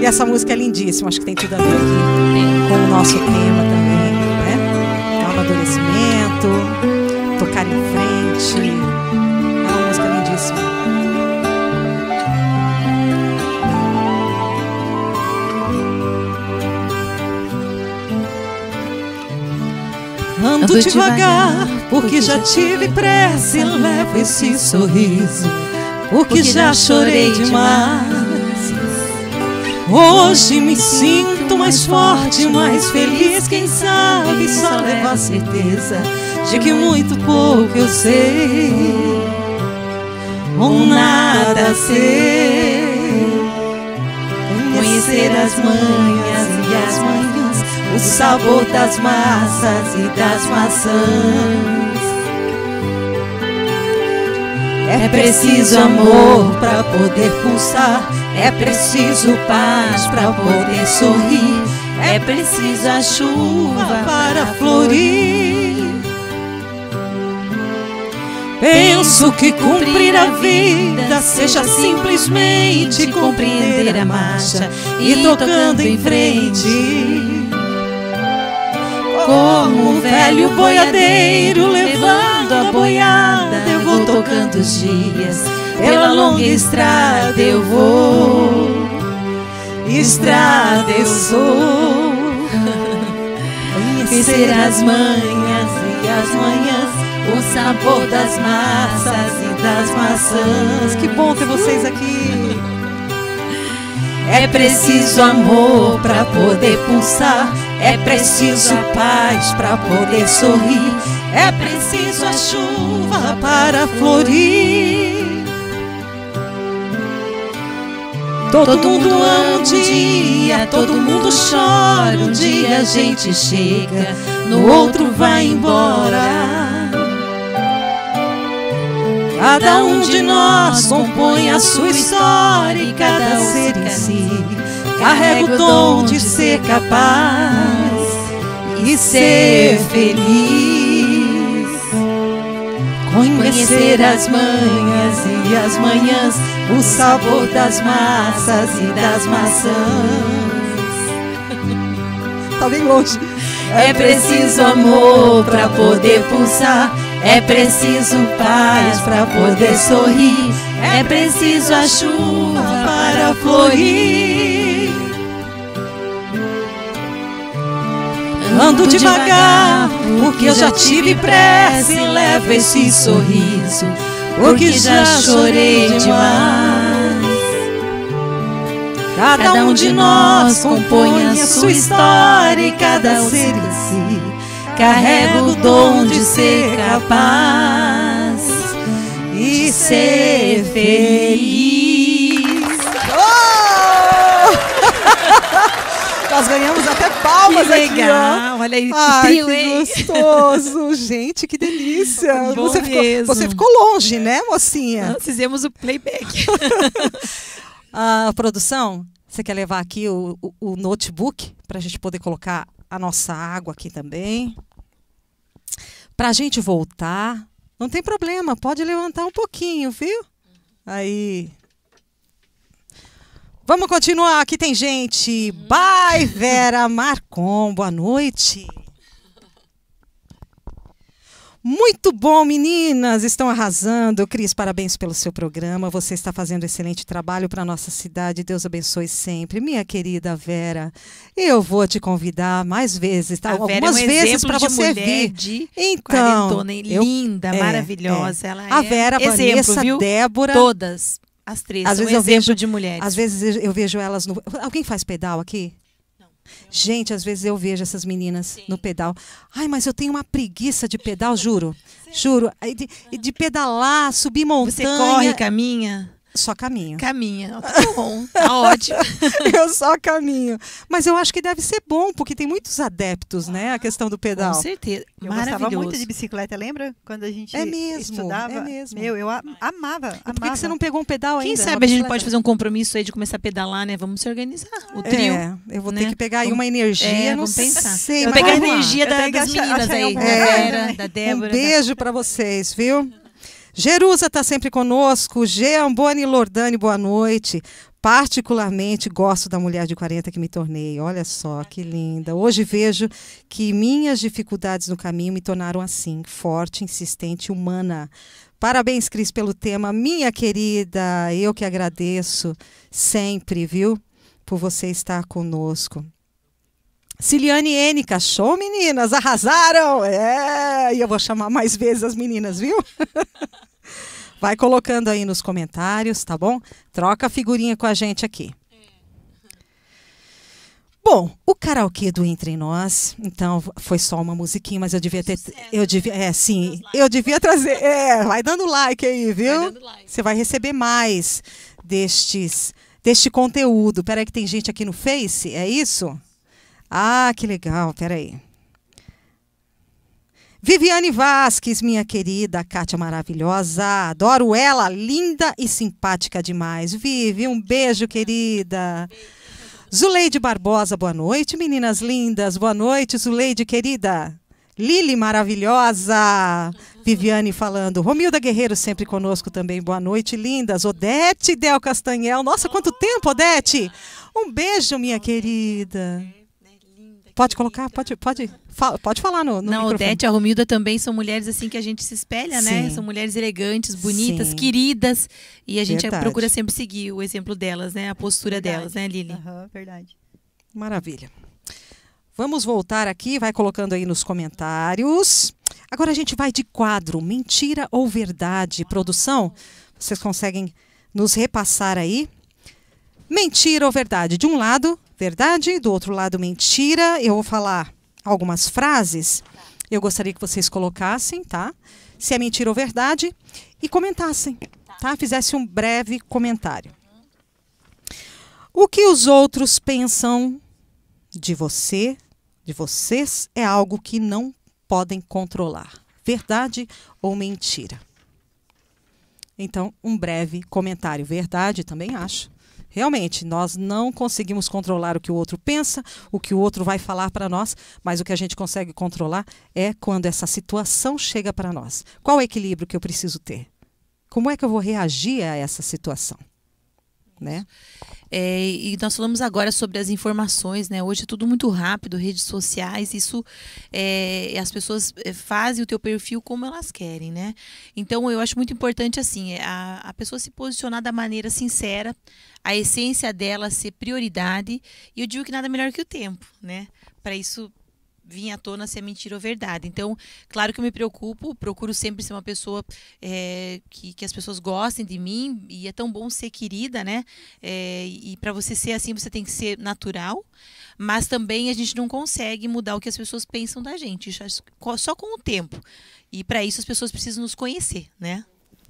E essa música é lindíssima, acho que tem tudo a ver aqui com o nosso tema também, né? É amadurecimento. Ando devagar, porque já tive pressa e levo esse sorriso, porque já chorei demais. Hoje me sinto mais forte, mais feliz, quem sabe só leva a é. certeza de que muito pouco eu sei, ou nada sei, conhecer as manhas o sabor das massas e das maçãs. É preciso amor para poder pulsar, é preciso paz para poder sorrir, é preciso a chuva para florir. Penso que cumprir a vida seja simplesmente compreender a marcha e tocando em frente. Como um velho boiadeiro levando a boiada, eu vou tocando os dias. Pela longa estrada eu vou, estrada eu sou. Conhecer as manhas e as manhãs o sabor das massas e das maçãs. Que bom ter vocês aqui. É preciso amor para poder pulsar, é preciso paz para poder sorrir, é preciso a chuva para florir. Todo, todo mundo ama um dia, todo mundo chora, um dia a gente chega, no outro vai embora. Cada um de nós compõe a sua história e cada ser em si carrega o dom de ser capaz e ser feliz. Conhecer as manhas e as manhãs, o sabor das massas e das maçãs. tá bem longe. É preciso amor para poder pulsar é preciso paz para poder sorrir. É preciso a chuva para florir. Ando devagar, porque eu já tive pressa e levo esse sorriso, porque já chorei demais. Cada um de nós compõe a sua história e cada ser em si Carrego o dom de ser capaz e ser feliz. Oh! Nós ganhamos até palmas que legal. Aqui, Olha aí, que Ai, que gostoso. Gente, que delícia. Bom você, ficou, você ficou longe, né, mocinha? Nós fizemos o playback. a ah, produção, você quer levar aqui o, o, o notebook para a gente poder colocar a nossa água aqui também. Para a gente voltar, não tem problema, pode levantar um pouquinho, viu? Aí. Vamos continuar, aqui tem gente. Bye, Vera Marcon, boa noite. Muito bom, meninas! Estão arrasando. Cris, parabéns pelo seu programa. Você está fazendo um excelente trabalho para a nossa cidade. Deus abençoe sempre. Minha querida Vera, eu vou te convidar mais vezes, tá? É Algumas é um vezes para você vir. De então, eu, linda, é, maravilhosa. É. Ela a é Vera, é exemplo, Vanessa, viu? Débora. Todas. As três. Às vezes um eu vejo de mulheres. Às vezes eu vejo elas no. Alguém faz pedal aqui? Gente, às vezes eu vejo essas meninas Sim. no pedal. Ai, mas eu tenho uma preguiça de pedal, juro. Juro. De, de pedalar, subir montanha. Você corre, caminha? Só caminho. Caminha. Tá bom, tá ótimo. eu só caminho. Mas eu acho que deve ser bom, porque tem muitos adeptos, né? A questão do pedal. Com certeza. Eu gostava muito de bicicleta, lembra? Quando a gente é mesmo, estudava. É mesmo. Meu, eu amava, amava. Por que, que você não pegou um pedal Quem ainda? Quem sabe a gente pode fazer um compromisso aí de começar a pedalar, né? Vamos se organizar. O é, trio. É, eu vou né? ter que pegar aí uma energia. É, não pensar. sei. Vou pegar a energia da, das meninas aí. É, da da né? Débora. Um beijo pra vocês, viu? Jerusa está sempre conosco. Boni, Lordani, boa noite. Particularmente gosto da mulher de 40 que me tornei. Olha só que linda. Hoje vejo que minhas dificuldades no caminho me tornaram assim, forte, insistente, humana. Parabéns, Cris, pelo tema. Minha querida, eu que agradeço sempre, viu? Por você estar conosco. Ciliane N. Show, meninas, arrasaram! É, e eu vou chamar mais vezes as meninas, viu? Vai colocando aí nos comentários, tá bom? Troca a figurinha com a gente aqui. Bom, o karaokê do Entre Nós, então foi só uma musiquinha, mas eu devia ter. Eu devia, né? é, sim, eu devia trazer. É, vai dando like aí, viu? Você vai receber mais destes, deste conteúdo. Peraí, que tem gente aqui no Face, é isso? Ah, que legal, peraí. Viviane Vasques, minha querida, Kátia maravilhosa, adoro ela, linda e simpática demais. Vivi, um beijo, querida. Zuleide Barbosa, boa noite, meninas lindas. Boa noite, Zuleide, querida. Lili maravilhosa. Viviane falando. Romilda Guerreiro sempre conosco também. Boa noite, lindas. Odete Del Castanhel. Nossa, quanto tempo, Odete. Um beijo, minha querida. Pode colocar, pode, pode, pode falar no, no Não, microfone. Odete e a Romilda também são mulheres assim que a gente se espelha, né? Sim. né? São mulheres elegantes, bonitas, Sim. queridas. E a gente verdade. procura sempre seguir o exemplo delas, né? A postura verdade. delas, né, Lili? Uhum, verdade. Maravilha. Vamos voltar aqui, vai colocando aí nos comentários. Agora a gente vai de quadro, mentira ou verdade. Produção, vocês conseguem nos repassar aí? Mentira ou verdade? De um lado, verdade, do outro lado, mentira. Eu vou falar algumas frases. Eu gostaria que vocês colocassem, tá? Se é mentira ou verdade. E comentassem, tá? Fizesse um breve comentário. O que os outros pensam de você, de vocês, é algo que não podem controlar. Verdade ou mentira? Então, um breve comentário. Verdade, também acho. Realmente, nós não conseguimos controlar o que o outro pensa, o que o outro vai falar para nós, mas o que a gente consegue controlar é quando essa situação chega para nós. Qual é o equilíbrio que eu preciso ter? Como é que eu vou reagir a essa situação? né? É, e nós falamos agora sobre as informações, né? Hoje é tudo muito rápido, redes sociais, isso é, as pessoas é, fazem o teu perfil como elas querem, né? Então eu acho muito importante assim é, a, a pessoa se posicionar da maneira sincera, a essência dela ser prioridade e eu digo que nada melhor que o tempo, né? Para isso vir à tona se é mentira ou verdade. Então, claro que eu me preocupo, procuro sempre ser uma pessoa é, que, que as pessoas gostem de mim e é tão bom ser querida, né? É, e para você ser assim, você tem que ser natural, mas também a gente não consegue mudar o que as pessoas pensam da gente, é só com o tempo. E para isso as pessoas precisam nos conhecer, né?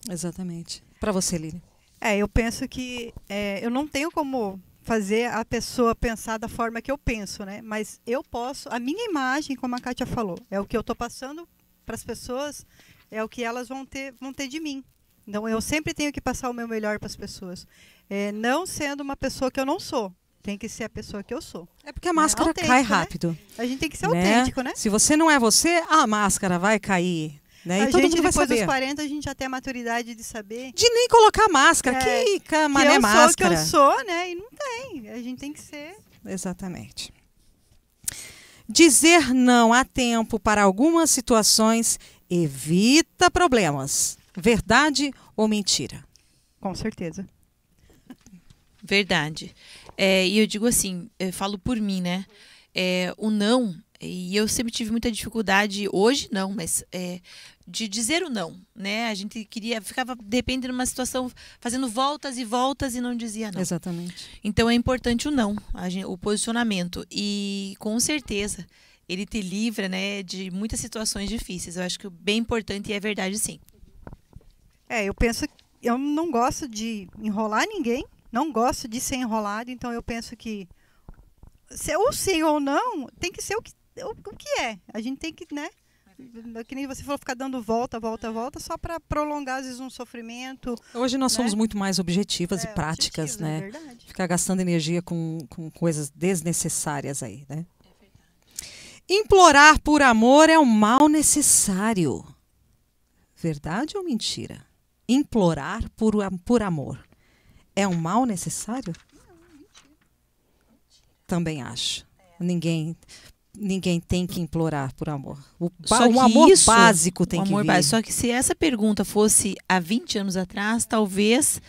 Exatamente. Para você, Lili. É, eu penso que é, eu não tenho como fazer a pessoa pensar da forma que eu penso, né? Mas eu posso, a minha imagem, como a Kátia falou, é o que eu estou passando para as pessoas, é o que elas vão ter, vão ter de mim. Então eu sempre tenho que passar o meu melhor para as pessoas, é, não sendo uma pessoa que eu não sou. Tem que ser a pessoa que eu sou. É porque a máscara é, cai né? rápido. Né? A gente tem que ser né? autêntico, né? Se você não é você, a máscara vai cair. Né? E a todo gente, mundo vai depois saber. dos 40, a gente já tem a maturidade de saber. De nem colocar máscara. É, que mané que eu máscara. Sou o que eu sou, né? E não a gente tem que ser. Exatamente. Dizer não a tempo para algumas situações evita problemas. Verdade ou mentira? Com certeza. Verdade. É, e eu digo assim, eu falo por mim, né? É, o não, e eu sempre tive muita dificuldade, hoje não, mas é, de dizer o não, né? A gente queria ficava de repente numa situação fazendo voltas e voltas e não dizia não. Exatamente. Então é importante o não, gente, o posicionamento e com certeza ele te livra, né, de muitas situações difíceis. Eu acho que o bem importante e é verdade sim. É, eu penso eu não gosto de enrolar ninguém, não gosto de ser enrolado, então eu penso que se, é ou sim ou não, tem que ser o que, o que é. A gente tem que, né, é que nem você falou, ficar dando volta, volta, é. volta, só para prolongar, às vezes, um sofrimento. Hoje nós né? somos muito mais objetivas é, e práticas, é né? É verdade. Ficar gastando energia com, com coisas desnecessárias aí, né? Implorar por amor é um mal necessário. Verdade ou mentira? Implorar por, por amor é um mal necessário? Também acho. Ninguém ninguém tem que implorar por amor. O, só um amor isso, básico tem que vir. Básico. Só que se essa pergunta fosse há 20 anos atrás, talvez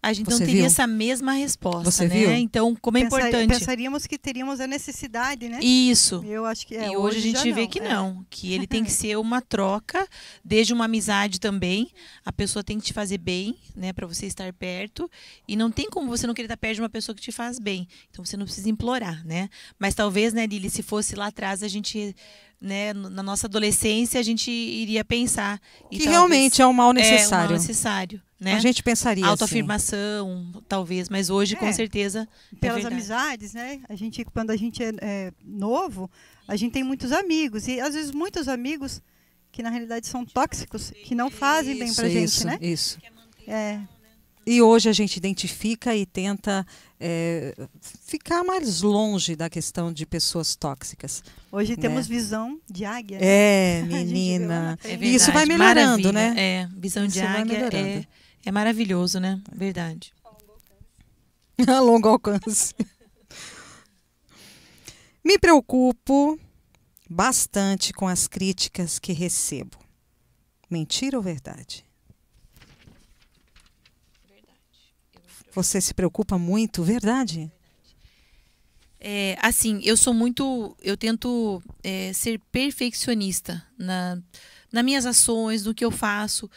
a gente Você não teria viu? essa mesma resposta, Você né? Viu? Então, como é Pensar, importante. Pensaríamos que teríamos a necessidade, né? Isso. Eu acho que é, E hoje, hoje a gente vê não, que é. não, que ele tem que ser uma troca, desde uma amizade também. A pessoa tem que te fazer bem, né, para você estar perto, e não tem como você não querer estar perto de uma pessoa que te faz bem. Então você não precisa implorar, né? Mas talvez, né, Lili, se fosse lá atrás a gente né, na nossa adolescência a gente iria pensar que talvez, realmente é, é um mal necessário. É um mal necessário. Né? A gente pensaria assim. Autoafirmação, assim. talvez, mas hoje, é, com certeza. É Pelas é amizades, né? A gente, quando a gente é, é, novo, a gente tem muitos amigos. E às vezes muitos amigos que na realidade são tóxicos, que não fazem isso, bem pra gente, isso, né? Isso. É. é. Né? E hoje a gente identifica e tenta é, ficar mais longe da questão de pessoas tóxicas. Hoje né? temos visão de águia. Né? É, menina. É verdade, né? isso vai melhorando, maravilha. né? É, visão isso de águia. É é maravilhoso, né? Verdade. A longo alcance. Me preocupo bastante com as críticas que recebo. Mentira ou verdade? Verdade. Você se preocupa muito, verdade? É, assim, eu sou muito. Eu tento é, ser perfeccionista na, nas minhas ações, no que eu faço.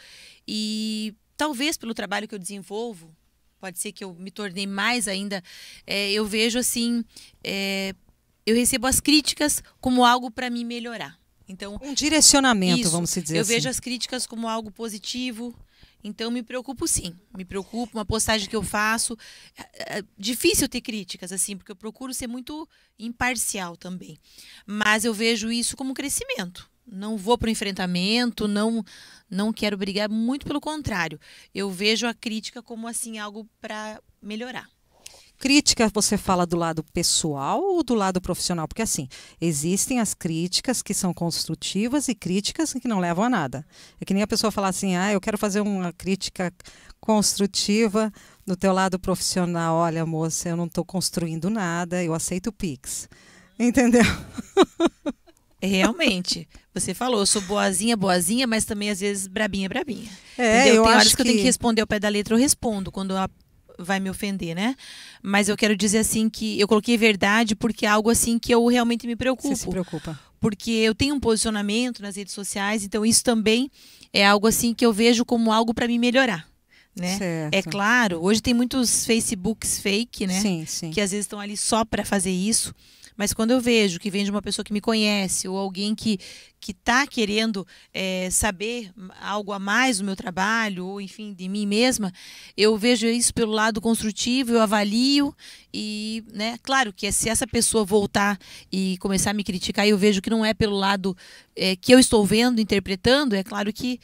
E talvez pelo trabalho que eu desenvolvo, pode ser que eu me tornei mais ainda, é, eu vejo assim, é, eu recebo as críticas como algo para me melhorar. Então, um direcionamento, isso, vamos dizer eu assim. Eu vejo as críticas como algo positivo. Então, me preocupo sim. Me preocupo. Uma postagem que eu faço. É, é difícil ter críticas, assim, porque eu procuro ser muito imparcial também. Mas eu vejo isso como crescimento não vou para o enfrentamento, não não quero brigar, muito pelo contrário. Eu vejo a crítica como assim algo para melhorar. Crítica, você fala do lado pessoal ou do lado profissional? Porque assim, existem as críticas que são construtivas e críticas que não levam a nada. É que nem a pessoa falar assim: "Ah, eu quero fazer uma crítica construtiva no teu lado profissional. Olha, moça, eu não estou construindo nada, eu aceito o Pix". Uhum. Entendeu? Realmente. Você falou, eu sou boazinha, boazinha, mas também às vezes brabinha, brabinha. É, Entendeu? eu Tem horas que, que eu tenho que responder ao pé da letra, eu respondo quando a vai me ofender, né? Mas eu quero dizer assim que eu coloquei verdade porque é algo assim que eu realmente me preocupo. Você se preocupa. Porque eu tenho um posicionamento nas redes sociais, então isso também é algo assim que eu vejo como algo para me melhorar. Né? É certo. É claro, hoje tem muitos Facebooks fake, né? Sim, sim. Que às vezes estão ali só para fazer isso. Mas quando eu vejo que vem de uma pessoa que me conhece ou alguém que que está querendo é, saber algo a mais do meu trabalho ou enfim de mim mesma, eu vejo isso pelo lado construtivo, eu avalio e, né, claro que é se essa pessoa voltar e começar a me criticar, eu vejo que não é pelo lado é, que eu estou vendo, interpretando. É claro que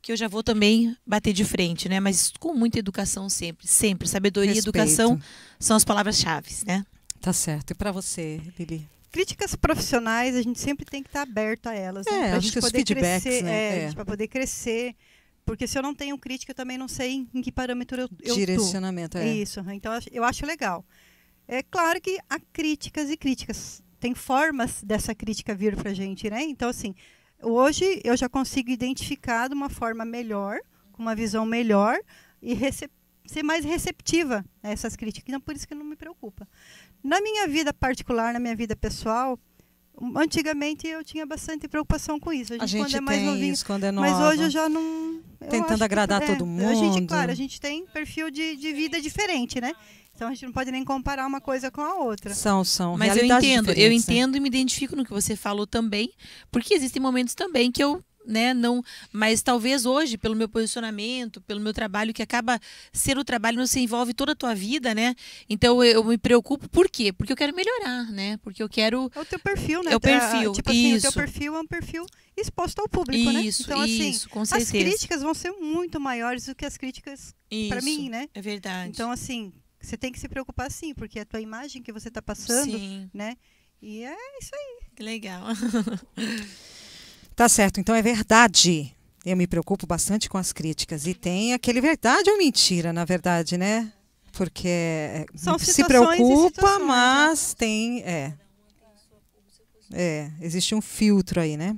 que eu já vou também bater de frente, né? Mas com muita educação sempre, sempre. Sabedoria e educação são as palavras-chave, né? Tá certo. E para você, Lili? Críticas profissionais, a gente sempre tem que estar tá aberto a elas. Né? É, né? pra a gente poder feedbacks, crescer, né? É, é. para poder crescer. Porque se eu não tenho crítica, eu também não sei em que parâmetro eu, estou. Direcionamento, tô. é. Isso. Então, eu acho legal. É claro que há críticas e críticas. Tem formas dessa crítica vir para a gente, né? Então, assim, hoje eu já consigo identificar de uma forma melhor, com uma visão melhor e ser mais receptiva a essas críticas. Então, por isso que não me preocupa. Na minha vida particular, na minha vida pessoal, Antigamente eu tinha bastante preocupação com isso. A gente, a gente quando é mais tem novinho, isso, quando é nova. Mas hoje eu já não. Tentando agradar que, é, todo mundo. A gente, claro, a gente tem perfil de, de vida diferente, né? Então a gente não pode nem comparar uma coisa com a outra. São, são. Mas eu entendo, eu né? entendo e me identifico no que você falou também, porque existem momentos também que eu né, não, mas talvez hoje, pelo meu posicionamento, pelo meu trabalho, que acaba ser o trabalho, não se envolve toda a tua vida, né? Então eu, me preocupo, por quê? Porque eu quero melhorar, né? Porque eu quero. É o teu perfil, né? É o perfil. É, tipo assim, isso. o teu perfil é um perfil exposto ao público, né? isso, né? Então, assim, isso, com certeza. as críticas vão ser muito maiores do que as críticas para mim, né? É verdade. Então, assim, você tem que se preocupar sim, porque é a tua imagem que você está passando, sim. né? E é isso aí. Que legal. Tá certo, então é verdade. Eu me preocupo bastante com as críticas. E tem aquele verdade ou mentira, na verdade, né? Porque é, São se preocupa, né? mas tem. É, é, existe um filtro aí, né?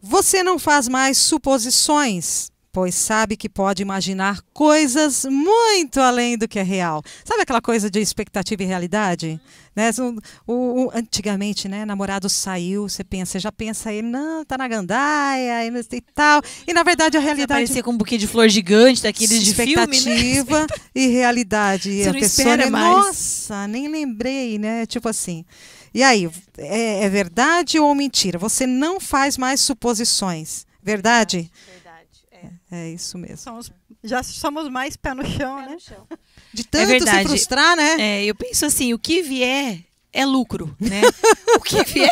Você não faz mais suposições pois sabe que pode imaginar coisas muito além do que é real. Sabe aquela coisa de expectativa e realidade? Né? O, o, antigamente, né, namorado saiu, você pensa, já pensa aí, não, tá na gandaia e, tal. E na verdade a realidade. Parecia com um buquê de flor gigante daqueles de filme, né? Expectativa e realidade. E você a pessoa, né, nossa, nem lembrei, né? Tipo assim. E aí, é, é verdade ou mentira? Você não faz mais suposições. Verdade? É isso mesmo. Somos, já somos mais pé no chão, pé né? No chão. De tanto é se frustrar, né? É, eu penso assim, o que vier, é lucro, né? o que vier.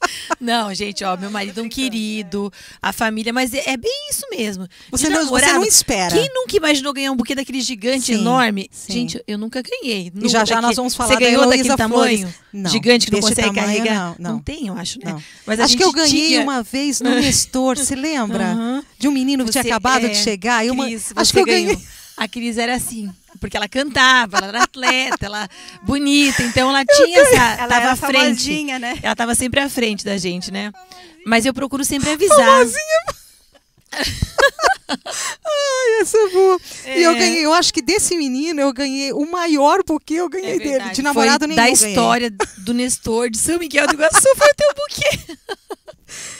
não, gente, ó, meu marido é um né? querido, a família, mas é, é bem isso mesmo. Você não, você não, espera. Quem nunca imaginou ganhar um buquê daquele gigante sim, enorme? Sim. Gente, eu nunca ganhei. Nunca e já já daqui, nós vamos falar Você ganhou da daquele tamanho? Não, gigante que não consegue tamanho, carregar? Não, não. não tem, eu acho, né? Não. Mas acho que eu ganhei tinha... uma vez no Nestor, se lembra? De um menino que você, tinha acabado é, de chegar. E uma... acho que eu ganhei. A Cris era assim porque ela cantava, ela era atleta, ela bonita, então ela tinha essa. Ela tava à frente. Né? Ela tava sempre à frente da gente, né? Mas eu procuro sempre avisar. Ai, essa é boa. É. E eu é. ganhei, eu acho que desse menino eu ganhei o maior buquê eu ganhei é dele. De namorado nem. nenhum. Da ganhei. história do Nestor de São Miguel do Iguaçu foi o teu buquê.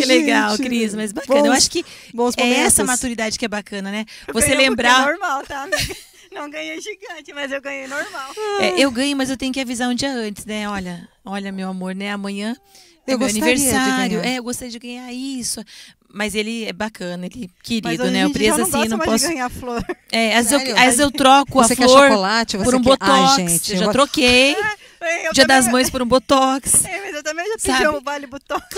que legal, Cris, mas bacana. Bons, eu acho que é essa maturidade que é bacana, né? Eu Você é lembrar. Um normal, tá? Não ganhei gigante, mas eu ganhei normal. É, eu ganho, mas eu tenho que avisar um dia antes, né? Olha, olha, meu amor, né? Amanhã é eu meu aniversário. É, eu gostaria de ganhar isso. Mas ele é bacana, ele é querido, né? Eu presa assim, não posso. ganhar flor. É, às vezes eu, eu troco você a flor chocolate, por um quer... botox. Ai, gente, eu já vou... troquei. eu Dia também... das Mães por um botox. Eu precisa pedir vale botão.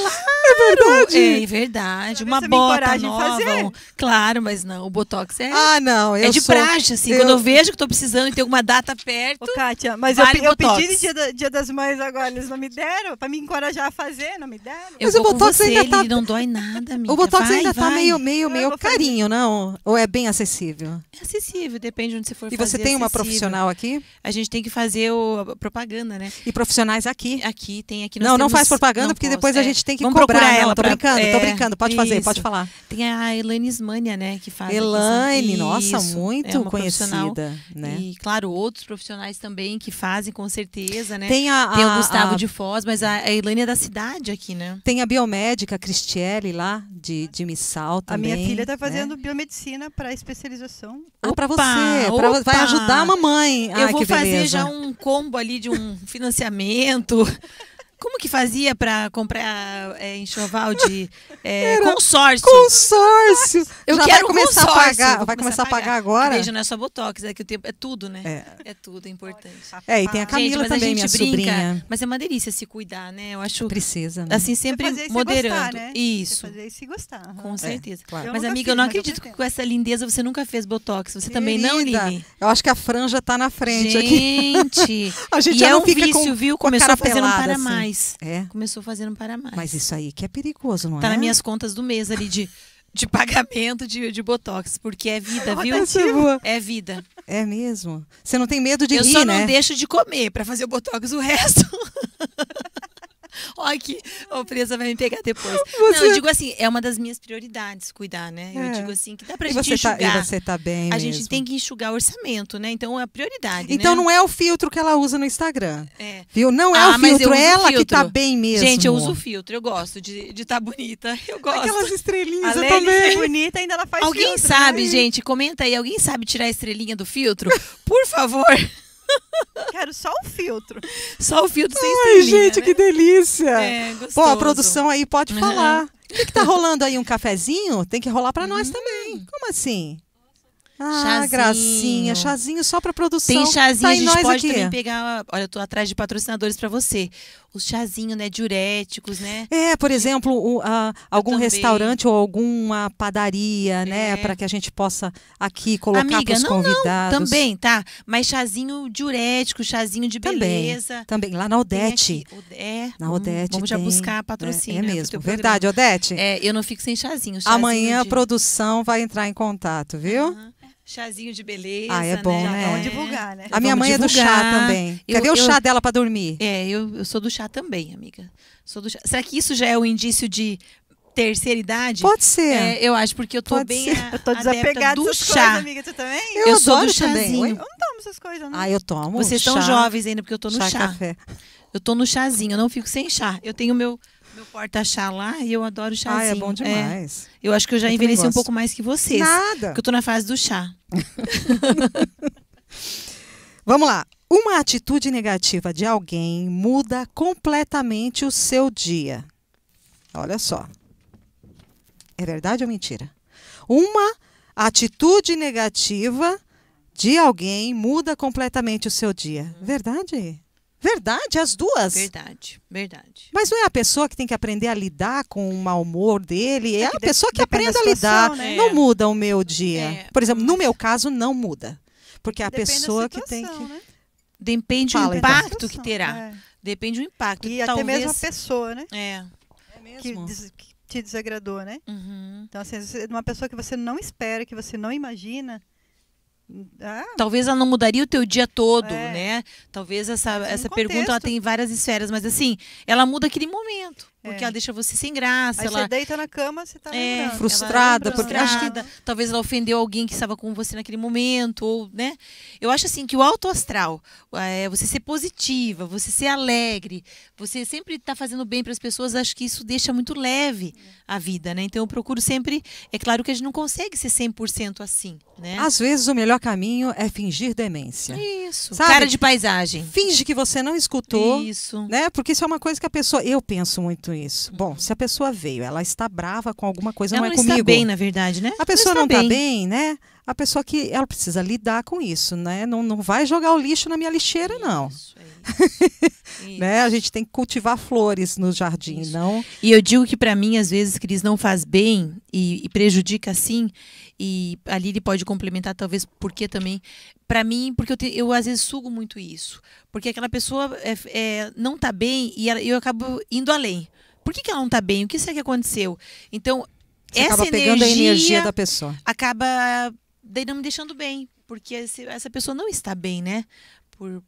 Claro, é verdade. É, é verdade. Uma bota nova. Fazer. Claro, mas não, o botox é. Ah, não. é de sou... praxe, assim. Eu... Quando eu vejo que tô precisando e tem alguma data perto. Ô, Kátia, mas vale eu, eu pedi no dia, dia, das mães agora, eles não me deram, pra me encorajar a fazer, não me deram. Eu mas o botox você, ainda tá. Ele não dói nada, amiga. O botox vai, ainda vai. tá meio, meio, meio carinho, não? Ou é bem acessível? É acessível, depende de onde você for e fazer. E você tem acessível. uma profissional aqui? A gente tem que fazer o, a propaganda, né? E profissionais aqui? Aqui, tem aqui. no não, não faz faz propaganda, porque posso, depois é. a gente tem que Vamos cobrar ela. Tô pra... brincando, é, tô brincando. Pode fazer, pode falar. Tem a Elaine Ismania, né, que faz. Elaine, isso. nossa, muito é conhecida. Né? E, claro, outros profissionais também que fazem, com certeza, né? Tem, a, tem o Gustavo a... de Foz, mas a, a Elaine é da cidade aqui, né? Tem a biomédica Cristiele lá, de, de Missal também. A minha filha tá né? fazendo né? biomedicina para especialização. Ah, para você. Pra, vai ajudar a mamãe. Eu Ai, vou fazer já um combo ali de um financiamento. Como que fazia para comprar é, enxoval de é, consórcio? Consórcio! Eu Já quero vai começar consórcio. a pagar. Vai começar, começar a pagar agora? Beijo, não é só botox, é que o tempo é tudo, né? É, é tudo, é importante. É, e tem a Camila gente, também, a minha brinca, sobrinha. Mas é uma delícia se cuidar, né? Eu acho. Precisa. Né? Assim, sempre moderando. Gostar, né? Isso. fazer se gostar. Uhum. Com é, certeza. Claro. Mas, amiga, fiz, eu não acredito que com essa lindeza você nunca fez botox. Você Querida, também não, Lili? Eu acho que a franja tá na frente gente. aqui. Gente! a gente e já é não um fica vício, com, viu? Começou fazendo para assim. mais mais. É. Começou fazendo para mais. Mas isso aí que é perigoso, não tá é? Tá nas minhas contas do mês ali de, de pagamento de, de Botox, porque é vida, viu? É vida. É mesmo? Você não tem medo de Eu rir, né? Eu só não né? deixo de comer para fazer o Botox o resto. Olha que a presa vai me pegar depois. Você... Não, eu digo assim, é uma das minhas prioridades cuidar, né? É. Eu digo assim, que dá pra e gente enxugar. Tá, e você tá bem A mesmo. gente tem que enxugar o orçamento, né? Então é a prioridade, Então né? não é o filtro que ela usa no Instagram. É. Viu? Não é ah, o filtro, é ela filtro. que tá bem mesmo. Gente, eu uso o filtro, eu gosto de estar tá bonita. Eu gosto. Aquelas estrelinhas, a eu também. É bonita, ainda ela faz Alguém filtro, sabe, né? gente, comenta aí, alguém sabe tirar a estrelinha do filtro? Por favor. Quero só o filtro. Só o filtro sem Ai, né? gente, né? que delícia. É, Pô, a produção aí pode falar. O que, que tá rolando aí? Um cafezinho? Tem que rolar para uhum. nós também. Como assim? Ah, chazinho. gracinha, chazinho só para produção. Tem chazinho, tá a gente pode aqui. também pegar. Olha, eu tô atrás de patrocinadores para você. Os chazinhos, né, diuréticos, né? É, por exemplo, o, a, algum também. restaurante ou alguma padaria, né, é. né, para que a gente possa aqui colocar para os convidados. Não, também, tá? Mas chazinho diurético, chazinho de beleza. Também, também. lá na Odete. É, na Odete. Vamos tem. já buscar patrocínio. É, é né, mesmo, verdade, Odete. É, eu não fico sem chazinho. chazinho Amanhã de... a produção vai entrar em contato, viu? Uhum. Chazinho de beleza. Ah, é né? bom, né? É. Vamos divulgar, né? A minha Vamos mãe divulgar. é do chá também. Eu, ver eu, o chá dela para dormir? É, eu, eu sou do chá também, amiga. Sou do chá. Será que isso já é um indício de terceira idade? Pode ser. É, eu acho, porque eu tô Pode bem. A, eu tô desapegada do chá. Coisas, amiga, tu também? Eu, eu sou do chazinho. Eu não tomo essas coisas, não. Ah, eu tomo. Vocês estão jovens ainda, porque eu tô no chá. chá. Café. Eu tô no chazinho, eu não fico sem chá. Eu tenho meu porta chá lá e eu adoro chá. Ah, é bom é. demais. É. Eu acho que eu já eu envelheci um pouco mais que vocês. Nada. Porque eu tô na fase do chá. Vamos lá. Uma atitude negativa de alguém muda completamente o seu dia. Olha só. É verdade ou mentira? Uma atitude negativa de alguém muda completamente o seu dia. Verdade? Verdade, as duas. Verdade, verdade. Mas não é a pessoa que tem que aprender a lidar com o mau humor dele, é, é a pessoa que aprende situação, a lidar. Né? Não muda o meu dia. É. Por exemplo, no meu caso, não muda. Porque é a depende pessoa situação, que tem que. Né? Depende do então. impacto que terá. É. Depende do impacto. E até mesmo a pessoa, né? É. é que, que, te desagradou, né? Uhum. Então, assim, uma pessoa que você não espera, que você não imagina, ah, Talvez ela não mudaria o teu dia todo, é. né? Talvez essa, é essa pergunta ela tem várias esferas, mas assim, ela muda aquele momento. Porque é. ela deixa você sem graça. Aí ela... você deita na cama, você tá é, frustrada, tá porque frustrada. acho que talvez ela ofendeu alguém que estava com você naquele momento, ou, né? Eu acho assim que o alto astral, é, você ser positiva, você ser alegre, você sempre estar tá fazendo bem para as pessoas, acho que isso deixa muito leve a vida, né? Então eu procuro sempre, é claro que a gente não consegue ser 100% assim, né? Às vezes o melhor caminho é fingir demência. Isso. Sabe? Cara de paisagem. Finge que você não escutou, isso. né? Porque isso é uma coisa que a pessoa, eu penso muito isso. Bom, se a uhum. pessoa veio, ela está brava com alguma coisa, ela não é não comigo. Ela está bem, na verdade, né? A pessoa não está, não está bem. bem. né? A pessoa que ela precisa lidar com isso, né? Não, não vai jogar o lixo na minha lixeira, não. Isso, é isso. né? A gente tem que cultivar flores no jardim, isso. não. E eu digo que para mim, às vezes, Cris, não faz bem e, e prejudica sim. E a Lili pode complementar, talvez, porque também para mim, porque eu, te, eu às vezes sugo muito isso. Porque aquela pessoa é, é não está bem e ela, eu acabo indo além. Por que, que ela não está bem? O que será que aconteceu? Então, Você essa acaba pegando energia, a energia da pessoa. Acaba daí não me deixando bem, porque essa pessoa não está bem, né? Por,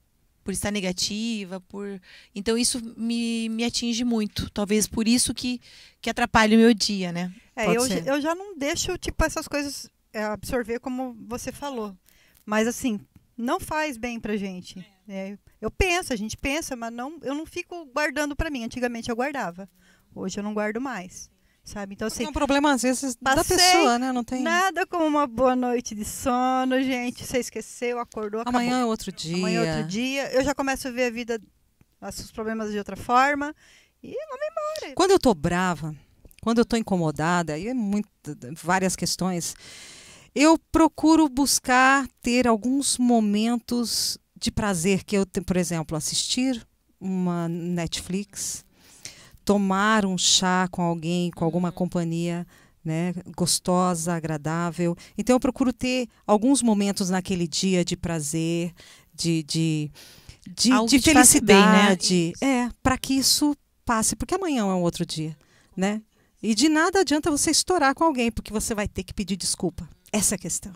por estar negativa, por então isso me, me atinge muito. Talvez por isso que, que atrapalha o meu dia, né? É, eu, eu já não deixo tipo essas coisas é, absorver como você falou, mas assim não faz bem pra gente. É. é eu penso, a gente pensa, mas não eu não fico guardando para mim. Antigamente eu guardava. Hoje eu não guardo mais. Sabe? Então, assim, é um problema, às vezes, da pessoa, né? Não tem. Nada como uma boa noite de sono, gente. Você esqueceu, acordou, acabou. Amanhã é outro dia. Amanhã é outro dia. Eu já começo a ver a vida, os problemas de outra forma. E vamos embora. Quando eu tô brava, quando eu tô incomodada, e é muito, várias questões, eu procuro buscar ter alguns momentos de prazer que eu, por exemplo, assistir uma Netflix, tomar um chá com alguém, com alguma uhum. companhia né, gostosa, agradável. Então eu procuro ter alguns momentos naquele dia de prazer, de, de, de, de né? felicidade. né? É, para que isso passe, porque amanhã é um outro dia. Né? E de nada adianta você estourar com alguém, porque você vai ter que pedir desculpa. Essa é a questão.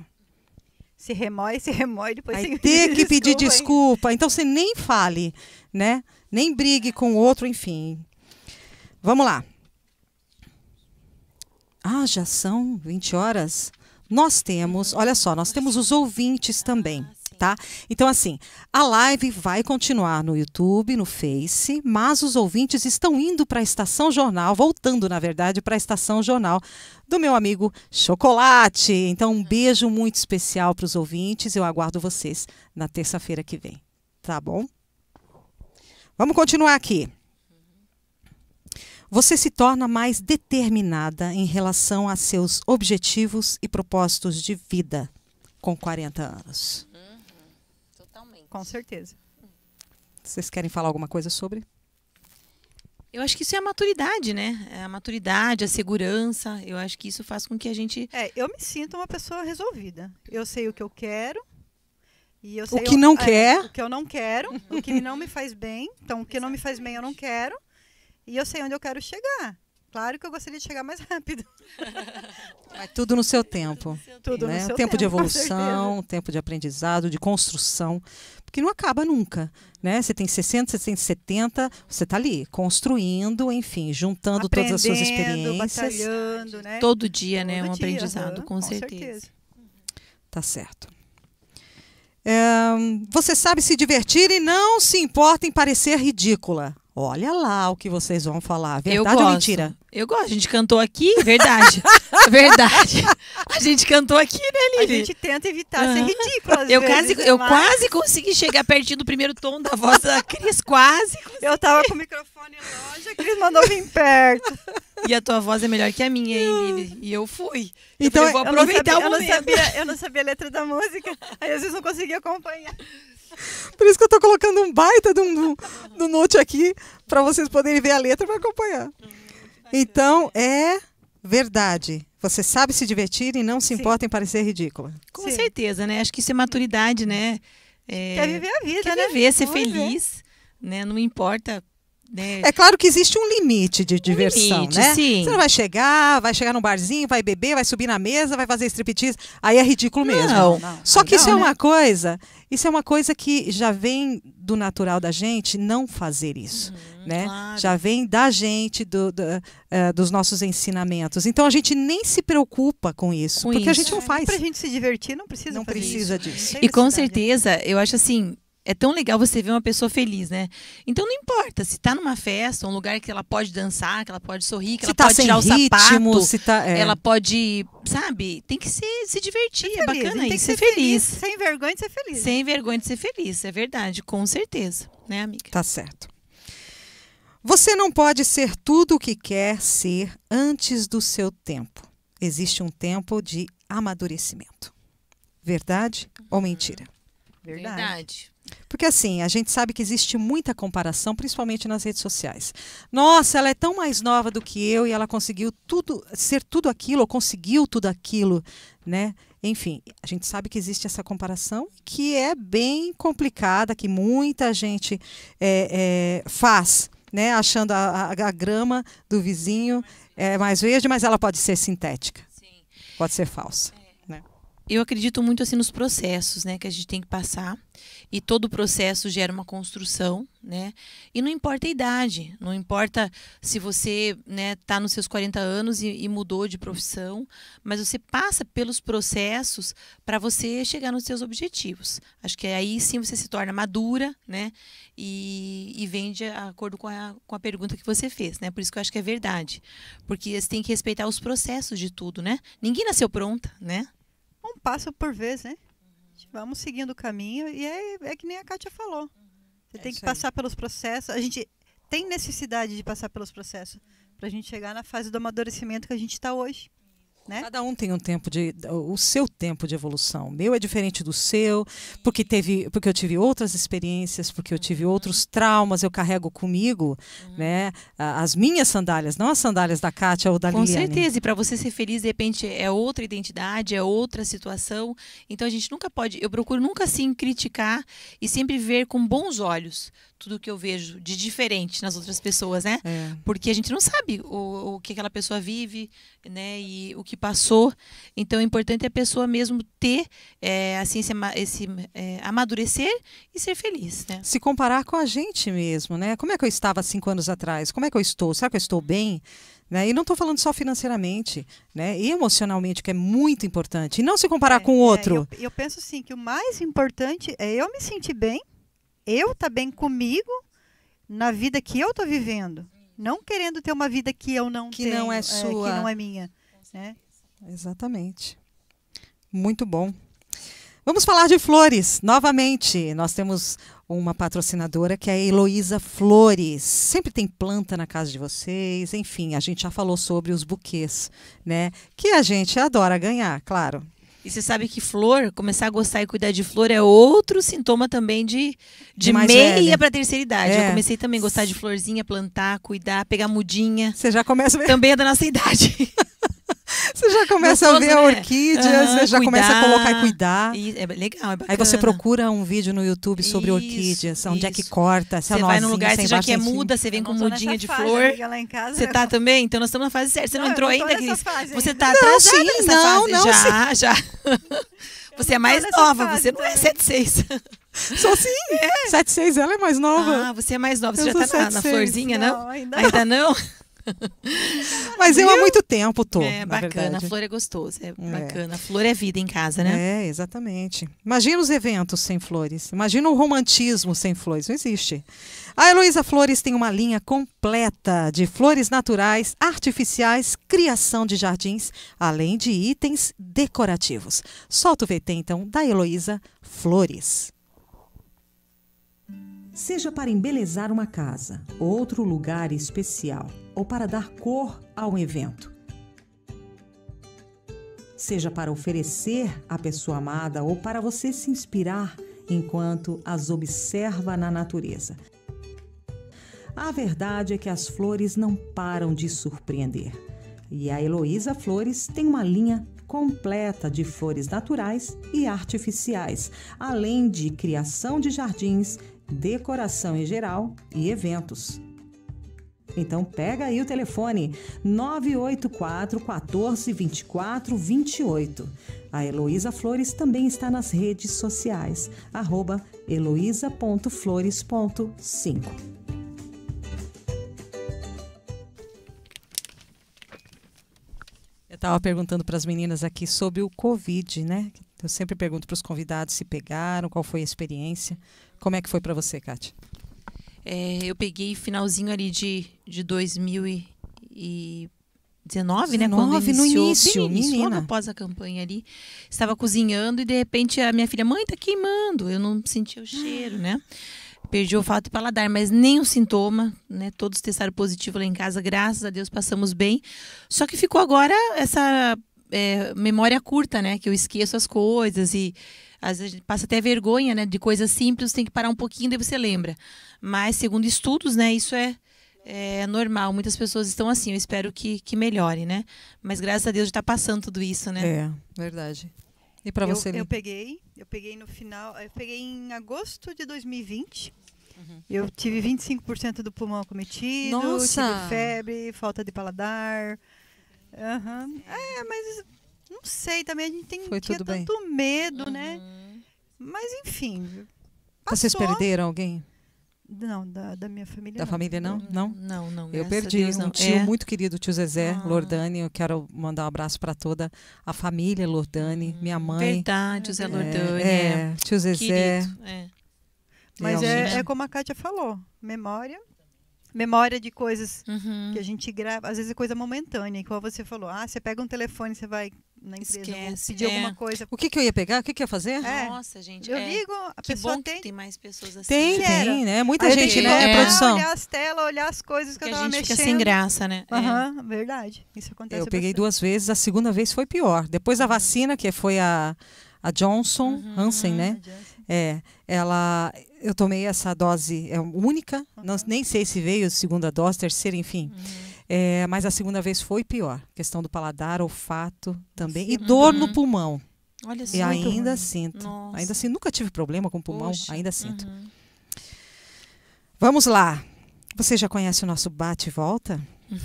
Se remói, se remói, depois vai ter que pedir desculpa. desculpa. Então você nem fale, né? Nem brigue com o outro, enfim. Vamos lá. Ah, já são 20 horas? Nós temos, olha só, nós temos os ouvintes também, tá? Então, assim, a live vai continuar no YouTube, no Face, mas os ouvintes estão indo para a Estação Jornal, voltando, na verdade, para a Estação Jornal do meu amigo Chocolate. Então, um beijo muito especial para os ouvintes. Eu aguardo vocês na terça-feira que vem, tá bom? Vamos continuar aqui. Você se torna mais determinada em relação a seus objetivos e propósitos de vida com 40 anos. Uhum. Totalmente. Com certeza. Vocês querem falar alguma coisa sobre? Eu acho que isso é a maturidade, né? É a maturidade, a segurança. Eu acho que isso faz com que a gente. É, eu me sinto uma pessoa resolvida. Eu sei o que eu quero. E eu sei o que não é, quer. O que eu não quero. o que não me faz bem. Então, o que não me faz bem, eu não quero e eu sei onde eu quero chegar. Claro que eu gostaria de chegar mais rápido. Mas tudo no seu tempo. Tudo né? no seu tempo, né? tempo de evolução, tempo de aprendizado, de construção. Porque não acaba nunca. Né? Você tem 60, você tem 70, você está ali construindo, enfim, juntando Aprendendo, todas as suas experiências. Né? Todo dia, né? Todo né? um aprendizado, uhum, com, com certeza. certeza. Tá certo. É, você sabe se divertir e não se importa em parecer ridícula. Olha lá o que vocês vão falar. Verdade ou mentira? Eu gosto. A gente cantou aqui, verdade. verdade. A gente cantou aqui, né, Lili? A gente tenta evitar uhum. ser ridícula. Eu, vezes, quase, eu quase consegui chegar pertinho do primeiro tom da voz da Cris. Quase. Consegui. Eu tava com o microfone longe, a Cris mandou vir perto. E a tua voz é melhor que a minha, hein, Lili? E eu fui. Então, eu, falei, eu vou aproveitar eu sabia, o momento. Eu não, sabia, eu não sabia a letra da música. Aí às vezes não conseguia acompanhar. Por isso que eu estou colocando um baita do, do, do note aqui, para vocês poderem ver a letra para acompanhar. Hum, então, é verdade. Você sabe se divertir e não se Sim. importa em parecer ridícula. Com Sim. certeza, né? Acho que isso é maturidade, né? É... Quer viver a vida, quer né? viver, ser Vamos feliz, ver. né? Não importa né? É claro que existe um limite de diversão, um limite, né? Sim. Você não vai chegar, vai chegar num barzinho, vai beber, vai subir na mesa, vai fazer striptease. Aí é ridículo não, mesmo. Não, não, Só que isso é né? uma coisa, isso é uma coisa que já vem do natural da gente não fazer isso, uhum, né? Claro. Já vem da gente, do, do, uh, dos nossos ensinamentos. Então a gente nem se preocupa com isso, com porque isso. a gente não faz. É, Para a gente se divertir não precisa. Não precisa isso. disso. E com certeza, eu acho assim, é tão legal você ver uma pessoa feliz, né? Então não importa se tá numa festa, um lugar que ela pode dançar, que ela pode sorrir, que se ela tá pode tirar ritmo, o sapato, se tá, é. ela pode, sabe? Tem que se, se divertir, ser é feliz, bacana né? tem isso, ser, ser feliz. feliz. Sem vergonha de ser feliz. Né? Sem vergonha de ser feliz, é verdade, com certeza, né, amiga? Tá certo. Você não pode ser tudo o que quer ser antes do seu tempo. Existe um tempo de amadurecimento. Verdade uhum. ou mentira? Verdade. Verdade. Porque assim, a gente sabe que existe muita comparação, principalmente nas redes sociais. Nossa, ela é tão mais nova do que eu e ela conseguiu tudo, ser tudo aquilo, ou conseguiu tudo aquilo, né? Enfim, a gente sabe que existe essa comparação que é bem complicada, que muita gente é, é, faz, né? Achando a, a, a grama do vizinho é mais verde, mas ela pode ser sintética. Sim. Pode ser falsa eu acredito muito assim nos processos, né, que a gente tem que passar. E todo processo gera uma construção, né? E não importa a idade, não importa se você, né, está nos seus 40 anos e, e mudou de profissão, mas você passa pelos processos para você chegar nos seus objetivos. Acho que aí sim você se torna madura, né? E, e vende de acordo com a, com a pergunta que você fez, né? Por isso que eu acho que é verdade. Porque você tem que respeitar os processos de tudo, né? Ninguém nasceu pronta, né? um passo por vez, né? Uhum. Vamos seguindo o caminho e é, é que nem a Kátia falou. Uhum. Você é tem que passar aí. pelos processos. A gente tem necessidade de passar pelos processos para a gente chegar na fase do amadurecimento que a gente está hoje. Né? Cada um tem um tempo de o seu tempo de evolução. O meu é diferente do seu, porque teve, porque eu tive outras experiências, porque eu tive outros traumas, eu carrego comigo, uhum. né, as minhas sandálias, não as sandálias da Kátia ou da Com Liliane. Com certeza, e para você ser feliz de repente é outra identidade, é outra situação. Então a gente nunca pode, eu procuro nunca assim criticar e sempre ver com bons olhos tudo que eu vejo de diferente nas outras pessoas, né? É. Porque a gente não sabe o, o que aquela pessoa vive, né? E o que passou. Então é importante a pessoa mesmo ter, é, assim, esse, esse é, amadurecer e ser feliz, né? Se comparar com a gente mesmo, né? Como é que eu estava cinco anos atrás? Como é que eu estou? Será que eu estou bem? Né? E não estou falando só financeiramente, né? E emocionalmente, que é muito importante. E não se comparar é, com o é, outro. É, eu, eu, penso sim que o mais importante é eu me sentir bem eu estar tá bem comigo na vida que eu estou vivendo, não querendo ter uma vida que eu não que tenho, não é sua, é, que não é minha, né? Exatamente. Muito bom. Vamos falar de flores novamente. Nós temos uma patrocinadora que é a Heloísa Flores. Sempre tem planta na casa de vocês. Enfim, a gente já falou sobre os buquês, né? Que a gente adora ganhar, claro. E você sabe que flor, começar a gostar e cuidar de flor é outro sintoma também de, de meia para terceira idade. É. Eu comecei também a gostar de florzinha, plantar, cuidar, pegar mudinha. Você já começa a ver. Também é da nossa idade. Você já começa a ver a né? orquídea, você já cuidar. começa a colocar e cuidar. E é legal, é bacana. Aí você procura um vídeo no YouTube sobre isso, orquídeas, onde é isso. é que corta, se é Você vai num lugar, você já que é muda, você vem com mudinha de Lá flor. Casa, você tá também? Então nós estamos na fase certa. Você não, não entrou ainda, Cris? Você tá não, atrasada sim, nessa não, fase. Não, já, sim. já. Você é mais nova, fase, você não é 76. Sou sim. É. 76 ela é mais nova. Ah, você é mais nova. Você eu já tá na, na florzinha, não? Ainda não. Mas eu há muito tempo tô. É bacana, a flor é gostoso, é, é bacana. flor é vida em casa, né? É, exatamente. Imagina os eventos sem flores. Imagina o romantismo sem flores. Não existe. A Heloísa Flores tem uma linha completa de flores naturais, artificiais, criação de jardins, além de itens decorativos. Solta o VT então da Heloísa Flores. Seja para embelezar uma casa, outro lugar especial ou para dar cor ao evento. Seja para oferecer à pessoa amada ou para você se inspirar enquanto as observa na natureza. A verdade é que as flores não param de surpreender. E a Heloísa Flores tem uma linha completa de flores naturais e artificiais, além de criação de jardins, decoração em geral e eventos. Então pega aí o telefone 984 14 24 28. A Heloísa Flores também está nas redes sociais, arroba heloísa.flores.5. Eu estava perguntando para as meninas aqui sobre o Covid, né? Eu sempre pergunto para os convidados se pegaram, qual foi a experiência. Como é que foi para você, Kátia? É, eu peguei finalzinho ali de, de 2019, 19, né? Quando iniciou, no início, bem início logo após a campanha ali. Estava cozinhando e de repente a minha filha, mãe, tá queimando. Eu não sentia o cheiro, né? Perdi o fato e paladar, mas nem o sintoma, né? Todos testaram positivo lá em casa, graças a Deus passamos bem. Só que ficou agora essa é, memória curta, né? Que eu esqueço as coisas e às vezes passa até vergonha, né? De coisas simples, tem que parar um pouquinho e você lembra. Mas, segundo estudos, né? Isso é, é normal. Muitas pessoas estão assim. Eu espero que, que melhore, né? Mas graças a Deus está passando tudo isso, né? É, verdade. E para você? Eu, eu peguei, eu peguei no final, eu peguei em agosto de 2020. Uhum. Eu tive 25% do pulmão acometido, Nossa. tive febre, falta de paladar. Uhum. É, mas não sei, também a gente tem, Foi tinha tanto bem. medo, né? uhum. né? Mas enfim. Passou. Vocês perderam alguém? Não, da, da minha família. Da não. família não? Não? Não, não. Eu perdi Deus, não. um tio é. muito querido, tio Zezé ah. Lordani. Eu quero mandar um abraço para toda a família Lordani, uhum. minha mãe. Verdade, Zé é, Lordani. É, é, tio Zezé. Querido, é. Mas é, é como a Kátia falou: memória memória de coisas uhum. que a gente grava. Às vezes é coisa momentânea, igual você falou. Ah, você pega um telefone, você vai na empresa, Esquece, pedir é. alguma coisa. O que, que eu ia pegar? O que, que eu ia fazer? É. Nossa, gente. Eu é. ligo, a que pessoa bom tem. Que tem mais pessoas assim. Tem, tem, tem é. né? Muita gente, né? É. produção. Olhar as telas, olhar as coisas que, que eu tava mexendo. A gente fica sem graça, né? É. Aham, uhum, verdade. Isso acontece Eu peguei bastante. duas vezes, a segunda vez foi pior. Depois da uhum. vacina, que foi a, a Johnson, uhum, Hansen, né? É, ela, eu tomei essa dose é única, uhum. não, nem sei se veio segunda dose, terceira, enfim. Uhum. É, mas a segunda vez foi pior. Questão do paladar, olfato também. Sim. E dor uhum. no pulmão. Olha só. E então. ainda ruim. sinto. Nossa. Ainda assim, nunca tive problema com pulmão, Poxa. ainda sinto. Uhum. Vamos lá. Você já conhece o nosso bate-volta?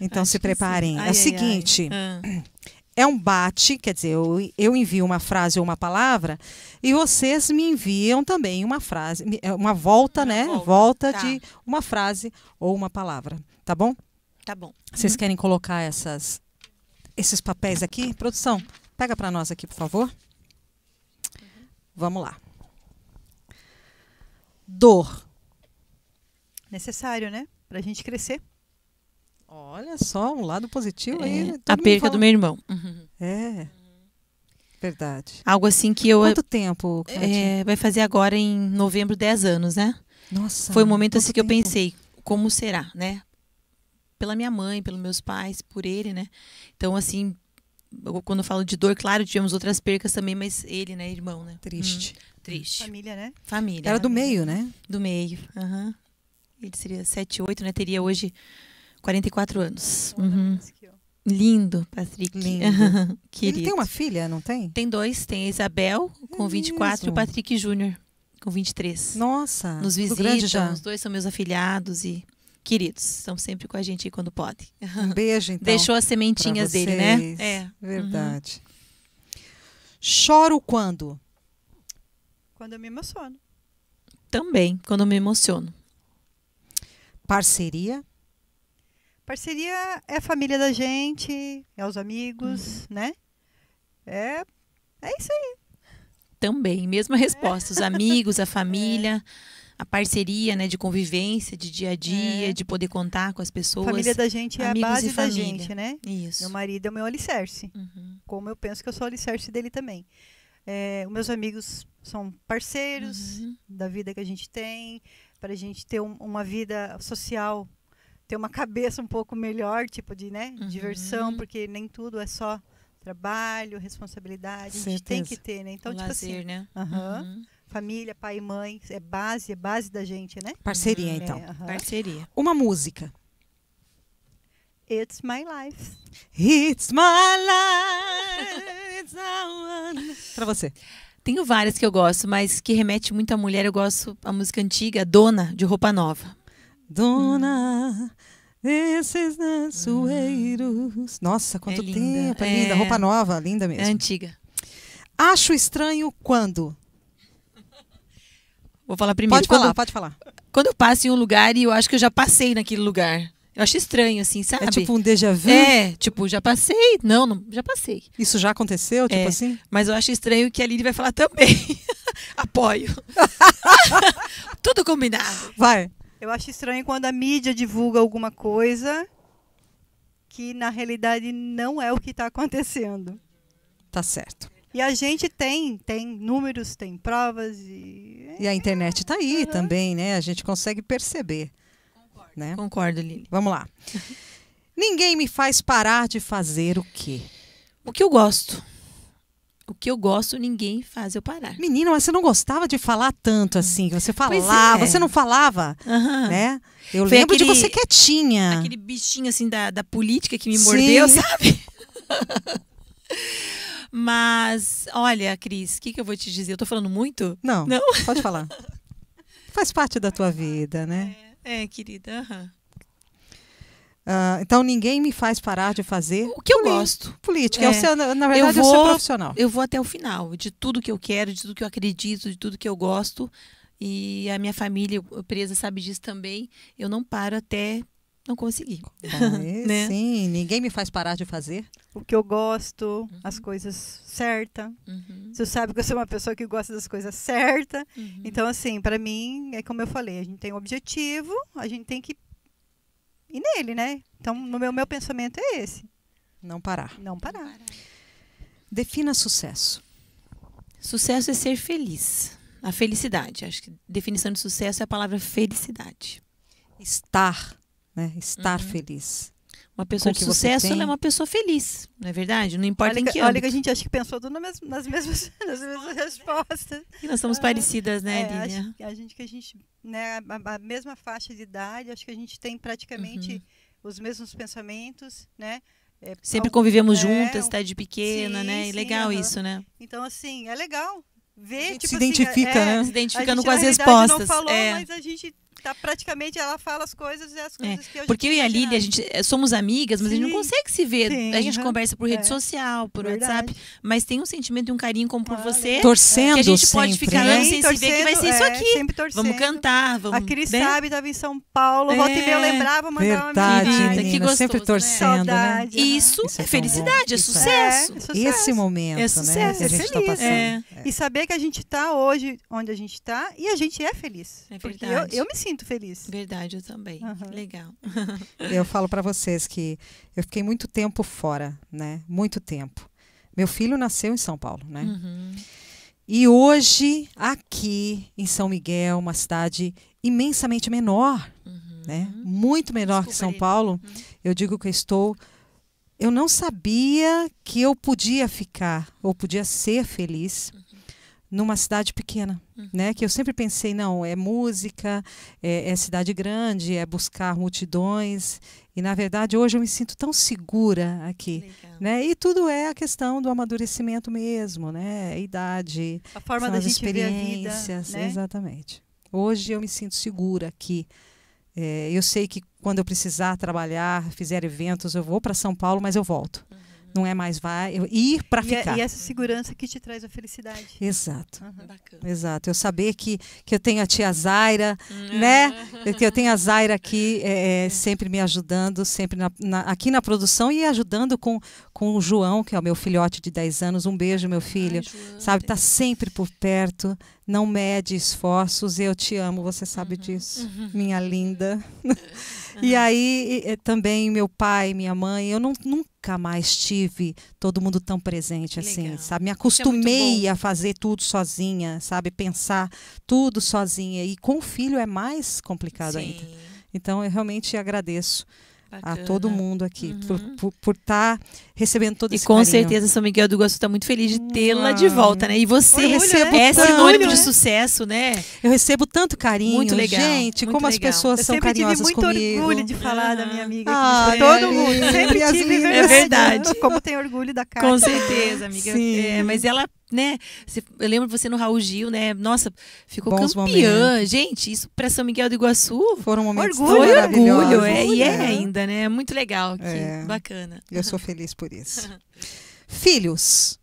então Acho se preparem. Ai, é o seguinte. Ai. Ah. É um bate, quer dizer, eu, eu envio uma frase ou uma palavra e vocês me enviam também uma frase, é uma volta, uma né? Volta, volta tá. de uma frase ou uma palavra. Tá bom? Tá bom. Vocês uhum. querem colocar essas, esses papéis aqui? Produção, pega para nós aqui, por favor. Uhum. Vamos lá. Dor. Necessário, né? Para a gente crescer. Olha só, um lado positivo é, aí. A perca fala. do meu irmão. Uhum. É. Verdade. Algo assim que eu. Quanto tempo? É, vai fazer agora em novembro 10 anos, né? Nossa. Foi o um momento assim que tempo? eu pensei, como será, né? pela minha mãe, pelos meus pais, por ele, né? Então, assim, quando eu falo de dor, claro, tivemos outras percas também, mas ele, né, irmão, né? Triste. Hum, triste. Família, né? Família. Era do meio, né? Do meio, Uhum. Ele seria 7, 8, né? Teria hoje 44 anos. Uhum. Lindo, Patrick. Lindo. Querido. Ele tem uma filha, não tem? Tem dois. Tem a Isabel, com é 24, mesmo. e o Patrick Júnior, com 23. Nossa! Nos visitam, os dois são meus afilhados e queridos, estão sempre com a gente quando podem. Um beijo, então. Deixou as sementinhas dele, né? É. Verdade. Uhum. Choro quando? Quando eu me emociono. Também, quando eu me emociono. Parceria? Parceria é a família da gente, é os amigos, uhum. né? É, é isso aí. Também, mesma resposta. É. Os amigos, a família. É a parceria, né, de convivência, de dia a dia, é. de poder contar com as pessoas. Família da gente é a base da gente, né? Isso. Meu marido é o meu alicerce. Uhum. Como eu penso que eu sou o alicerce dele também. É, meus amigos são parceiros uhum. da vida que a gente tem, para a gente ter um, uma vida social, ter uma cabeça um pouco melhor, tipo de né, uhum. diversão, porque nem tudo é só trabalho, responsabilidade, Certeza. a gente tem que ter, né? Então, o tipo assim, lazer, assim, né? Uh família, pai e mãe, é base, é base da gente, né? Parceria, uhum. então. É, uh -huh. Parceria. Uma música. It's my life. It's my life. Para você. Tenho várias que eu gosto, mas que remete muito à mulher, eu gosto a música antiga, Dona, de Roupa Nova. Dona, hum. esses dançoeiros. Hum. Nossa, quanto é tempo, é linda. é linda. Roupa nova, linda mesmo. É antiga. Acho estranho quando Vou falar primeiro. Pode falar, quando, pode falar. Quando eu passo em um lugar e eu acho que eu já passei naquele lugar. Eu acho estranho, assim, é sabe? É tipo um déjà vu? É, tipo, já passei. Não, não já passei. Isso já aconteceu, tipo é, assim? Mas eu acho estranho que a Lili vai falar também. Apoio. Tudo combinado. Vai. Eu acho estranho quando a mídia divulga alguma coisa que na realidade não é o que está acontecendo. Tá certo. E a gente tem, tem números, tem provas e. E a internet está aí uhum. também, né? A gente consegue perceber. Concordo, né? Concordo Lili. Vamos lá. Ninguém me faz parar de fazer o quê? O que eu gosto. O que eu gosto, ninguém faz eu parar. Menina, mas você não gostava de falar tanto assim. Você falava, é. você não falava, uhum. né? Eu Foi lembro aquele, de você quietinha. Aquele bichinho assim da, da política que me mordeu, sabe? Mas, olha, Cris, o que, que eu vou te dizer? Eu tô falando muito? Não. Não? Pode falar. Faz parte da tua vida, né? É, é querida. Uh, então ninguém me faz parar de fazer o que eu política. gosto. Política. É. é. na verdade, é eu, vou, sou profissional. Eu vou até o final, de tudo que eu quero, de tudo que eu acredito, de tudo que eu gosto. E a minha família presa sabe disso também. Eu não paro até não consegui. né? Sim, ninguém me faz parar de fazer. O que eu gosto, uhum. as coisas certas. Uhum. Você sabe que eu sou uma pessoa que gosta das coisas certas. Uhum. Então, assim, para mim, é como eu falei, a gente tem um objetivo, a gente tem que ir nele, né? Então, no meu, meu pensamento é esse. Não parar. Não parar. Não parar. Defina sucesso. Sucesso é ser feliz. A felicidade. Acho que definição de sucesso é a palavra felicidade. Estar né? Estar uhum. feliz. Uma pessoa de sucesso ela é uma pessoa feliz, não é verdade? Não importa olha, em que Olha âmbito. que a gente acha que pensou tudo nas mesmas, nas mesmas, nas mesmas respostas. E nós somos ah, parecidas, né, é, Lívia? A gente que a gente, né, a, a, mesma faixa de idade, acho que a gente tem praticamente uhum. os mesmos pensamentos, né? É, Sempre algum, convivemos é, juntas, desde tá de pequena, sim, né? E sim, legal uhum. isso, né? Então, assim, é legal ver, tipo se assim, é, identifica, assim, né? É, se identificando gente, com as respostas. Não falou, é. mas a gente tá praticamente ela fala as coisas e as é, coisas é, que eu Porque eu e a Lili, a gente eh, somos amigas, mas Sim. a gente não consegue se ver. Sim, a gente uhum. conversa por rede é. social, por Verdade. WhatsApp, mas tem um sentimento e um carinho como por ah, você. Torcendo, que a gente sempre, pode ficar né? Assim, sem torcendo, se ver que vai ser isso é, aqui. Vamos cantar, vamos. A Cris né? sabe, estava em São Paulo, é. volta e meia eu lembrava, mandava Verdade, uma menina, que gostoso, sempre né? torcendo, né? Saudade, né? Isso, isso é, é felicidade, é sucesso. Esse momento, é né, sucesso, que a tá passando. E saber que a gente está hoje onde a gente está e a gente é feliz. É verdade. Eu me sinto feliz. Verdade, eu também. Uhum. Legal. eu falo para vocês que eu fiquei muito tempo fora, né? Muito tempo. Meu filho nasceu em São Paulo, né? Uhum. E hoje, aqui em São Miguel, uma cidade imensamente menor, uhum. né? Muito menor Desculpa que São Paulo, uhum. eu digo que eu estou eu não sabia que eu podia ficar ou podia ser feliz uhum numa cidade pequena, uhum. né? Que eu sempre pensei, não, é música, é, é, cidade grande, é buscar multidões. E na verdade hoje eu me sinto tão segura aqui, Legal. né? E tudo é a questão do amadurecimento mesmo, né? A idade, a forma da as gente experiências, ver a vida, né? exatamente. Hoje eu me sinto segura aqui. É, eu sei que quando eu precisar trabalhar, fizer eventos, eu vou para São Paulo, mas eu volto. Não é mais vai, eu, ir para é, ficar. A, e essa segurança que te traz a felicidade. Exato. Uhum. Exato. Eu saber que, que eu tenho a tia Zaira, uhum. né? Que eu tenho a Zaira aqui é, é, sempre me ajudando, sempre na, na, aqui na produção e ajudando com, com o João, que é o meu filhote de 10 anos. Um beijo, meu filho. Ai, sabe, tá sempre por perto, não mede esforços, eu te amo, você sabe uhum. disso, uhum. minha linda. Uhum. e aí também meu pai, minha mãe, eu não, nunca mais tive todo mundo tão presente assim, Legal. sabe? Me é acostumei é a fazer tudo sozinha, sabe? Pensar tudo sozinha. E com filho é mais complicado Sim. ainda. Então eu realmente agradeço Bacana. a todo mundo aqui, uhum. por estar tá recebendo todo e esse E com carinho. certeza São Miguel do Iguaçu está muito feliz de tê-la de volta, né? E você Orgulho, né? é sinônimo de sucesso, né? Eu recebo tanto carinho, muito legal, gente, muito como legal. as pessoas eu são carinhosas comigo. Eu sempre tive muito orgulho de falar da minha amiga ah, é todo é, mundo, sempre tive, é verdade. É verdade. Como tem orgulho da cara. Com certeza, amiga. É, mas ela né? eu lembro você no Raul Gil, né? Nossa, ficou Bons campeã. Momentos. Gente, isso para São Miguel do Iguaçu. Foram momentos orgulho, tão orgulho, é, e é ainda, né? Muito legal, é. bacana. Eu sou feliz por isso. Filhos.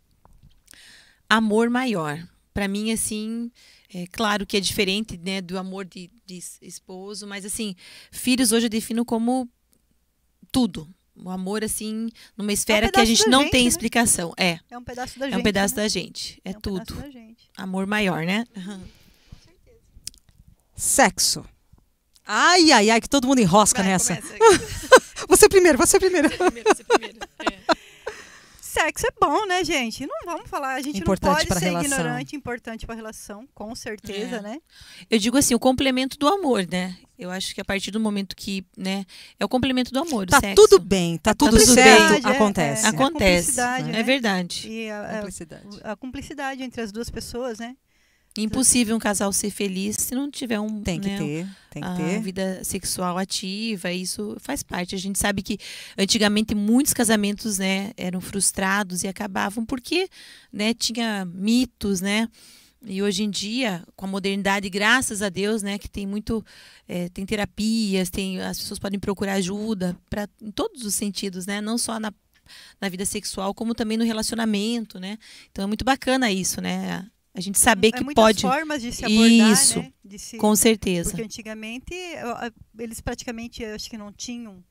Amor maior. Para mim, assim, é claro que é diferente, né, do amor de, de esposo, mas assim, filhos hoje eu defino como tudo, um amor assim numa esfera é um que a gente não gente, tem né? explicação. É. É um pedaço da gente. É um pedaço né? da gente. É, é um tudo. Amor maior, né? Uhum. Com certeza. Sexo. Ai, ai, ai, que todo mundo enrosca Vai, nessa. você primeiro, você primeiro. Você primeiro, você primeiro. É sexo é bom, né, gente? Não vamos falar, a gente importante não pode ser relação. ignorante, importante para a relação, com certeza, é. né? Eu digo assim, o complemento do amor, né? Eu acho que a partir do momento que, né, é o complemento do amor, tá sexo. tudo bem, tá é tudo certo, é, acontece. É, acontece, né? né? é verdade. E a, a, a, cumplicidade entre as duas pessoas, né? Impossível um casal ser feliz se não tiver um. Tem que né, ter, tem que ter. vida sexual ativa, isso faz parte. A gente sabe que antigamente muitos casamentos, né, eram frustrados e acabavam porque, né, tinha mitos, né? E hoje em dia, com a modernidade, graças a Deus, né, que tem muito, é, tem terapias, tem as pessoas podem procurar ajuda para em todos os sentidos, né, não só na, na vida sexual, como também no relacionamento, né. Então é muito bacana isso, né, a gente saber é, que muitas pode. formas de se abordar, Isso, né? se... com certeza. Porque antigamente eles praticamente, acho que não tinham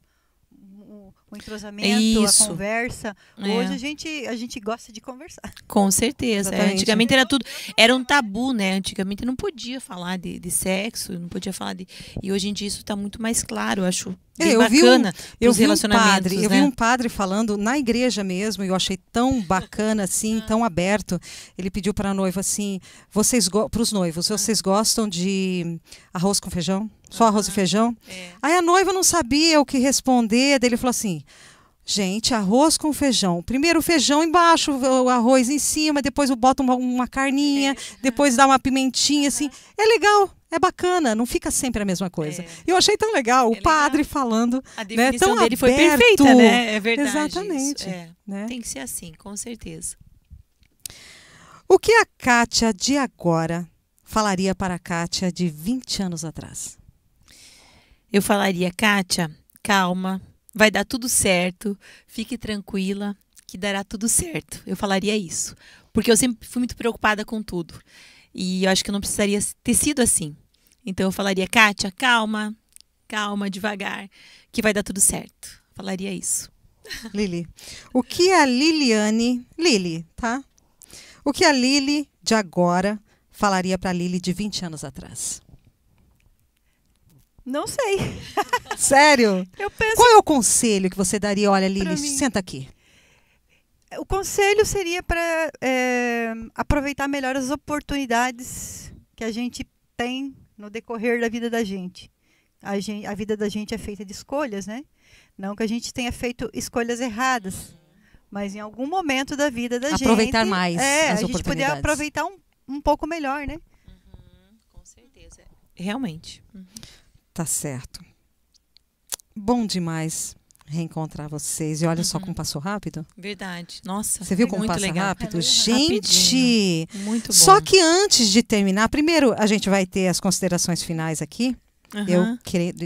um, entrosamento, Isso. a conversa. É. Hoje a gente, a gente gosta de conversar. Com certeza. É, antigamente era tudo. Era um tabu, né? Antigamente não podia falar de, de sexo, não podia falar de. E hoje em dia isso está muito mais claro, eu acho. É, eu vi um, eu vi um padre, né? eu vi um padre falando na igreja mesmo, e eu achei tão bacana assim, ah. tão aberto. Ele pediu para a noiva assim, vocês para os noivos, vocês ah. gostam de arroz com feijão? Só arroz e feijão? É. Aí a noiva não sabia o que responder, daí ele falou assim: Gente, arroz com feijão. Primeiro o feijão embaixo, o arroz em cima, depois o boto uma, uma carninha, é. depois dá uma pimentinha, uhum. assim. É legal, é bacana, não fica sempre a mesma coisa. É. Eu achei tão legal é o padre falando. A né, definição né, tão dele aberto. foi perfeita, né? É verdade. Exatamente. É. Né? Tem que ser assim, com certeza. O que a Kátia de agora falaria para a Kátia de 20 anos atrás? Eu falaria, Kátia, calma, vai dar tudo certo, fique tranquila, que dará tudo certo. Eu falaria isso. Porque eu sempre fui muito preocupada com tudo. E eu acho que não precisaria ter sido assim. Então eu falaria, Kátia, calma, calma, devagar, que vai dar tudo certo. Eu falaria isso. Lili, o que a Liliane, Lili, tá? O que a Lili de agora falaria para a Lili de 20 anos atrás? Não sei. Sério? Eu penso... Qual é o conselho que você daria? Olha, Lili, senta aqui. O conselho seria para é, aproveitar melhor as oportunidades que a gente tem no decorrer da vida da gente. A, gente, a vida da gente é feita de escolhas, né? Não que a gente tenha feito escolhas erradas, mas em algum momento da vida da aproveitar gente. Aproveitar mais. É, as a gente poder aproveitar um, um pouco melhor, né? Uhum, com certeza. Realmente. Uhum. Tá certo. Bom demais reencontrar vocês. E olha uhum. só como passou rápido. Verdade. Nossa. Você viu como passa legal. rápido? É Gente! Rapidinho. Muito bom. Só que antes de terminar, primeiro a gente vai ter as considerações finais aqui Uhum. Eu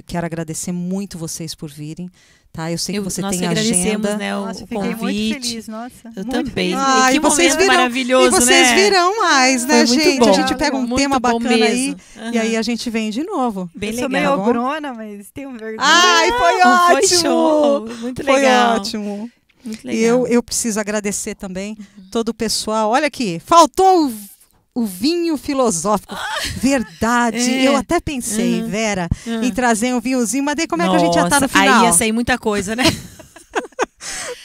quero agradecer muito vocês por virem. Tá, eu sei que você tem agenda. Né, o, nossa, o convite. muito feliz, nossa. Eu muito também. Feliz. Ah, e vocês viram maravilhoso, E vocês né? virão mais, né, gente? Bom. A gente pega um muito tema bacana mesmo. aí uhum. e aí a gente vem de novo. Bem eu legal. sou meio ogrona, mas tenho vergonha. Ai, foi ah, ótimo! Foi show. Muito legal. Foi ótimo. Muito legal. E eu, eu preciso agradecer também uhum. todo o pessoal. Olha aqui, faltou o vinho filosófico. Ah. Verdade. É. Eu até pensei, uhum, Vera, uhum. em trazer um vinhozinho, mas daí como é Nossa, que a gente já tá no final? Aí ia sair muita coisa, né?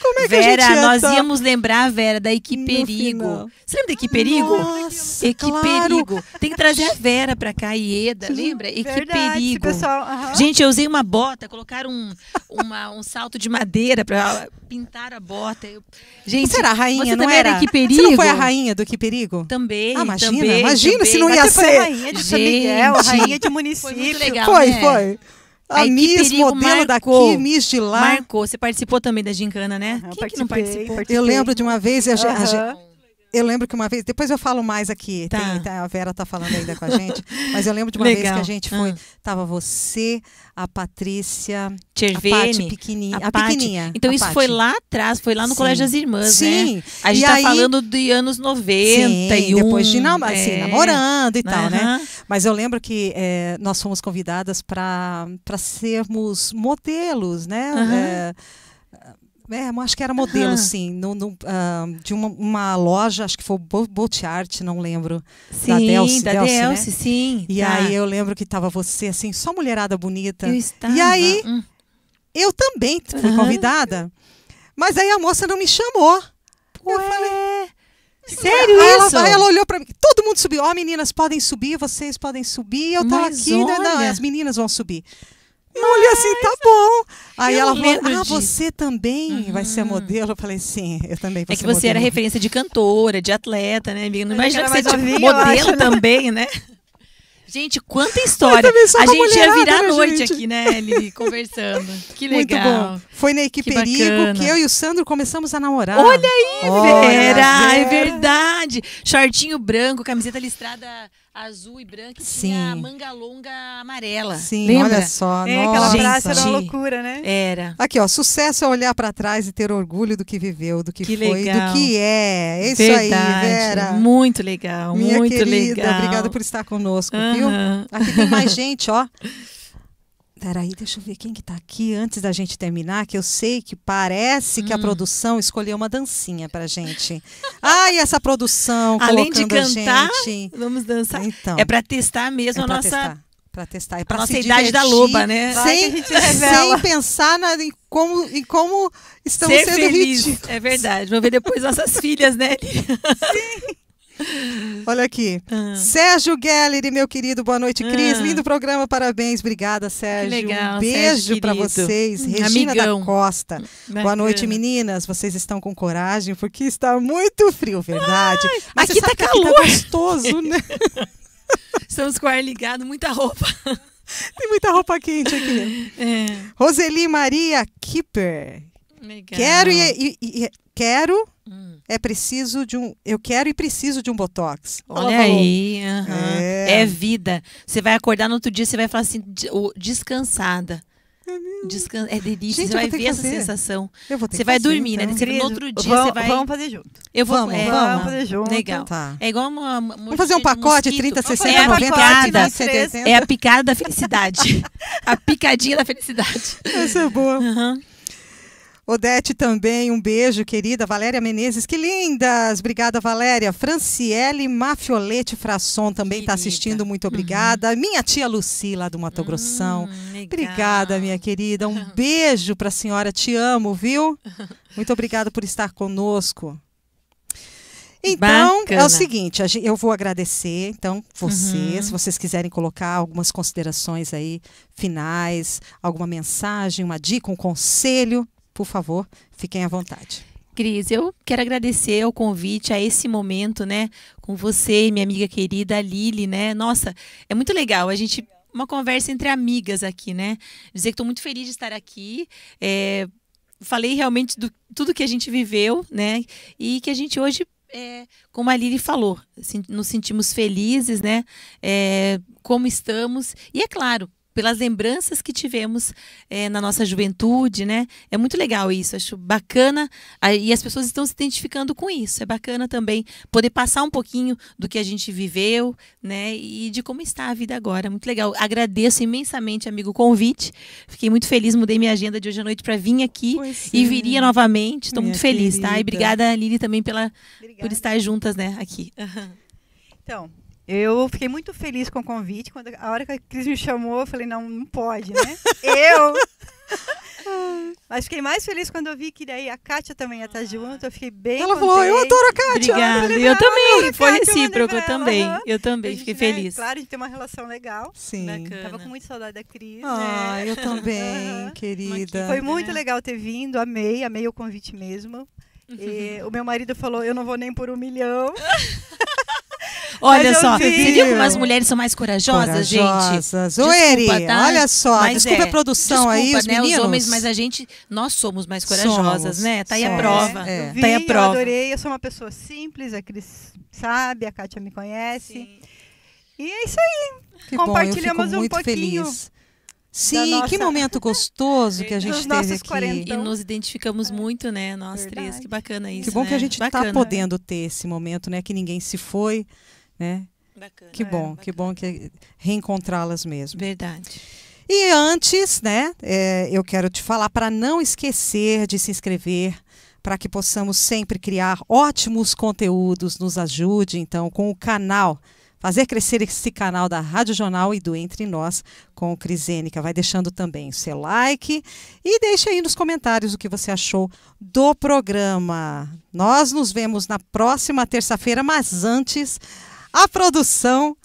Como é que Vera, a gente nós tá? íamos lembrar, Vera, da Equipe Perigo. Você lembra da Equipe Perigo? Nossa, Equipe claro. Perigo. Tem que trazer a Vera pra cá, Ieda, lembra? Equipe Perigo. Pessoal, Gente, eu usei uma bota, colocaram um, uma, um salto de madeira pra pintar a bota. Eu... Gente, você era a rainha, não era? equipe Perigo? Você não foi a rainha do Que Perigo? Também. Ah, imagina, também, imagina se não ia ser. ser. Foi a rainha de São Miguel, a rainha de município. Foi legal, Foi, né? foi. A, a é, Miss, modelo marcou, daqui, Miss de lá. Marcou. Você participou também da gincana, né? Uhum, Quem que não participou? Participei. Eu lembro de uma vez... A, uhum. a, eu lembro que uma vez, depois eu falo mais aqui, tá. tem, tá, a Vera tá falando ainda com a gente, mas eu lembro de uma Legal. vez que a gente foi, ah. tava você, a Patrícia, Cervene, a Pati pequenininha, a, a pequenininha. Então a isso foi lá atrás, foi lá no Sim. Colégio das Irmãs, né? Sim. né? A gente e tá aí, falando de anos 91. Sim, depois de nam é. assim, namorando e tal, né? Mas eu lembro que é, nós fomos convidadas para sermos modelos, né? Uhum. É, é, acho que era modelo, uhum. sim, no, no, uh, de uma, uma, loja, acho que foi Bolt Art, não lembro. Sim, da Delce, da Delce, Delce né? sim. E tá. aí eu lembro que estava você, assim, só mulherada bonita. Eu estava. E aí, hum. eu também fui uhum. convidada. Mas aí a moça não me chamou. Ué. Eu falei, Sério aí isso? Ela, ela olhou para mim. Todo mundo subiu. Ó, oh, meninas, podem subir, vocês podem subir. Eu tava Mas aqui. Né? Olha... Não, as meninas vão subir. Eu olhei assim, tá bom. Aí eu ela falou, ah, você também uhum. vai ser uhum. modelo? Eu falei, sim, eu também vou É que você modelo. era referência de cantora, de atleta, né, amiga? Não imagina que você é modelo né? também, né? Gente, quanta história. A gente ia virar a né, noite gente. aqui, né, Eli, conversando. Que legal. Muito bom. Foi na Equipe que Perigo bacana. que eu e o Sandro começamos a namorar. Olha aí, Olha, Vera, é Vera, é verdade. Shortinho branco, camiseta listrada azul e branca e Sim. tinha manga longa amarela. Sim, Lembra? olha só. É, aquela praça era uma loucura, né? Era. Aqui, ó, sucesso é olhar para trás e ter orgulho do que viveu, do que, que foi, legal. do que é. É isso Verdade. aí, Vera. Muito legal, Minha muito querida, legal. Obrigada por estar conosco, uh -huh. viu? Aqui tem mais gente, ó. Peraí, deixa eu ver quem que tá aqui antes da gente terminar, que eu sei que parece hum. que a hum. produção escolheu uma dancinha pra gente. Ai, essa produção Além de cantar, gente... vamos dançar. Então, é para testar mesmo é a nossa testar para testar. É nossa idade da loba, né? Sem, sem pensar na, em, como, em como estamos Ser sendo felizes. É verdade. Vamos ver depois nossas filhas, né? Sim. Olha aqui. Ah. Sérgio Gelleri, meu querido, boa noite, Cris. Ah. Lindo programa, parabéns. Obrigada, Sérgio. Que legal, um beijo para vocês. Hum, Regina amigão. da Costa. Bacana. Boa noite, meninas. Vocês estão com coragem porque está muito frio, verdade? Mas tá aqui tá calor. Aqui tá gostoso, né? Estamos com o ar ligado, muita roupa. Tem muita roupa quente aqui. É. Roseli Maria Kipper. Legal. Quero e, e, e quero é preciso de um. Eu quero e preciso de um botox. Olha aí. Uhum. É. é. vida. Você vai acordar no outro dia, você vai falar assim, descansada. É Descan... É delícia, Gente, você vai ver essa sensação. você vai fazer, dormir, né? então. né? Você, no outro dia vamos, você vai. Vamos fazer junto. Eu vou vamos, é, vamos fazer junto. Legal. Tá. É igual uma. uma vamos fazer um pacote, mosquito. 30, 60, é 90, picada, 90, É a picada da felicidade. a picadinha da felicidade. Essa é boa. Uhum. Odete também, um beijo, querida. Valéria Menezes, que lindas! Obrigada, Valéria. Franciele Mafiolete Frasson também está assistindo, muito uhum. obrigada. Uhum. Minha tia Lucila lá do Mato hum, Grossão. Uhum, obrigada, minha querida. Um beijo para a senhora, te amo, viu? Muito obrigada por estar conosco. Então, Bacana. é o seguinte, eu vou agradecer, então, vocês uhum. se vocês quiserem colocar algumas considerações aí, finais, alguma mensagem, uma dica, um conselho, por favor, fiquem à vontade. Cris, eu quero agradecer o convite a esse momento, né, com você e minha amiga querida Lili, né? Nossa, é muito legal. A gente uma conversa entre amigas aqui, né? Dizer que estou muito feliz de estar aqui. É, falei realmente do tudo que a gente viveu, né? E que a gente hoje é, como a Lili falou, nos sentimos felizes, né? É, como estamos. E é claro, pelas lembranças que tivemos é, na nossa juventude, né? É muito legal isso, acho bacana. E as pessoas estão se identificando com isso. É bacana também poder passar um pouquinho do que a gente viveu, né? E de como está a vida agora. Muito legal. Agradeço imensamente, amigo, o convite. Fiquei muito feliz, mudei minha agenda de hoje à noite para vir aqui e é. viria novamente. Estou muito feliz, querida. tá? E obrigada, Lili, também pela, por estar juntas, né, aqui. Então, eu fiquei muito feliz com o convite. Quando, a hora que a Cris me chamou, eu falei, não, não pode, né? eu! Mas fiquei mais feliz quando eu vi que daí a Kátia também ia estar ah. junto. Eu fiquei bem. Ela contente. falou, eu adoro a Kátia. Obrigada. Eu, eu também. Foi recíproco, eu, também. Eu também. Gente, fiquei né, feliz. Claro, a gente tem uma relação legal. Sim. Né? Bacana. Tava com muita saudade da Cris. Ah, né? eu também, uhum. querida. Foi muito legal ter vindo. Amei, amei o convite mesmo. Uhum. E, o meu marido falou, eu não vou nem por um milhão. Olha só, vi. você viu como as mulheres são mais corajosas, corajosas. gente? Eri, tá? olha só, mas desculpa é, a produção desculpa, aí, os né, meninos. Os homens, mas a gente, nós somos mais corajosas, somos, né? Tá aí a prova. É, é. Vi, tá aí a prova. Eu adorei, eu sou uma pessoa simples, a Cris sabe, a Kátia me conhece. Sim. E é isso aí. Que Compartilhamos bom, um pouquinho. Feliz. Sim, nossa... que momento gostoso que a gente teve aqui. 40. E nos identificamos muito, né, nós Verdade. três. Que bacana isso, Que bom né? que a né? gente está né? podendo ter esse momento, né, que ninguém se foi né? Bacana, que bom, é, que bom que reencontrá-las mesmo. Verdade. E antes, né, é, eu quero te falar para não esquecer de se inscrever para que possamos sempre criar ótimos conteúdos. Nos ajude, então, com o canal. Fazer crescer esse canal da Rádio Jornal e do Entre Nós com o Crisênica. Vai deixando também o seu like e deixe aí nos comentários o que você achou do programa. Nós nos vemos na próxima terça-feira, mas antes a produção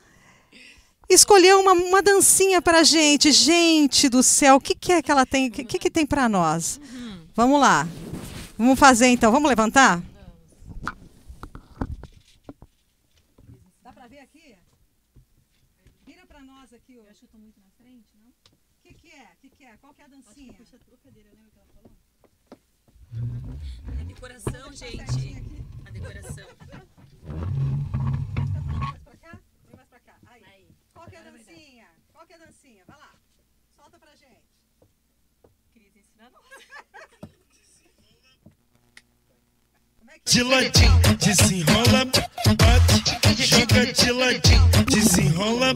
escolheu uma, uma dancinha para gente. Gente do céu, o que, que é que ela tem? O que, que, que tem para nós? Uhum. Vamos lá. Vamos fazer então. Vamos levantar? de ladinho, desenrola, bate, joga de ladinho, desenrola,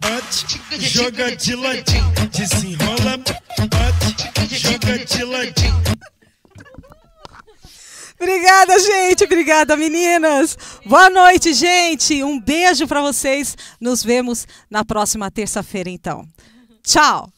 bate, joga de ladinho, desenrola, bate, joga de ladinho. Obrigada, gente. Obrigada, meninas. Boa noite, gente. Um beijo para vocês. Nos vemos na próxima terça-feira, então. Tchau.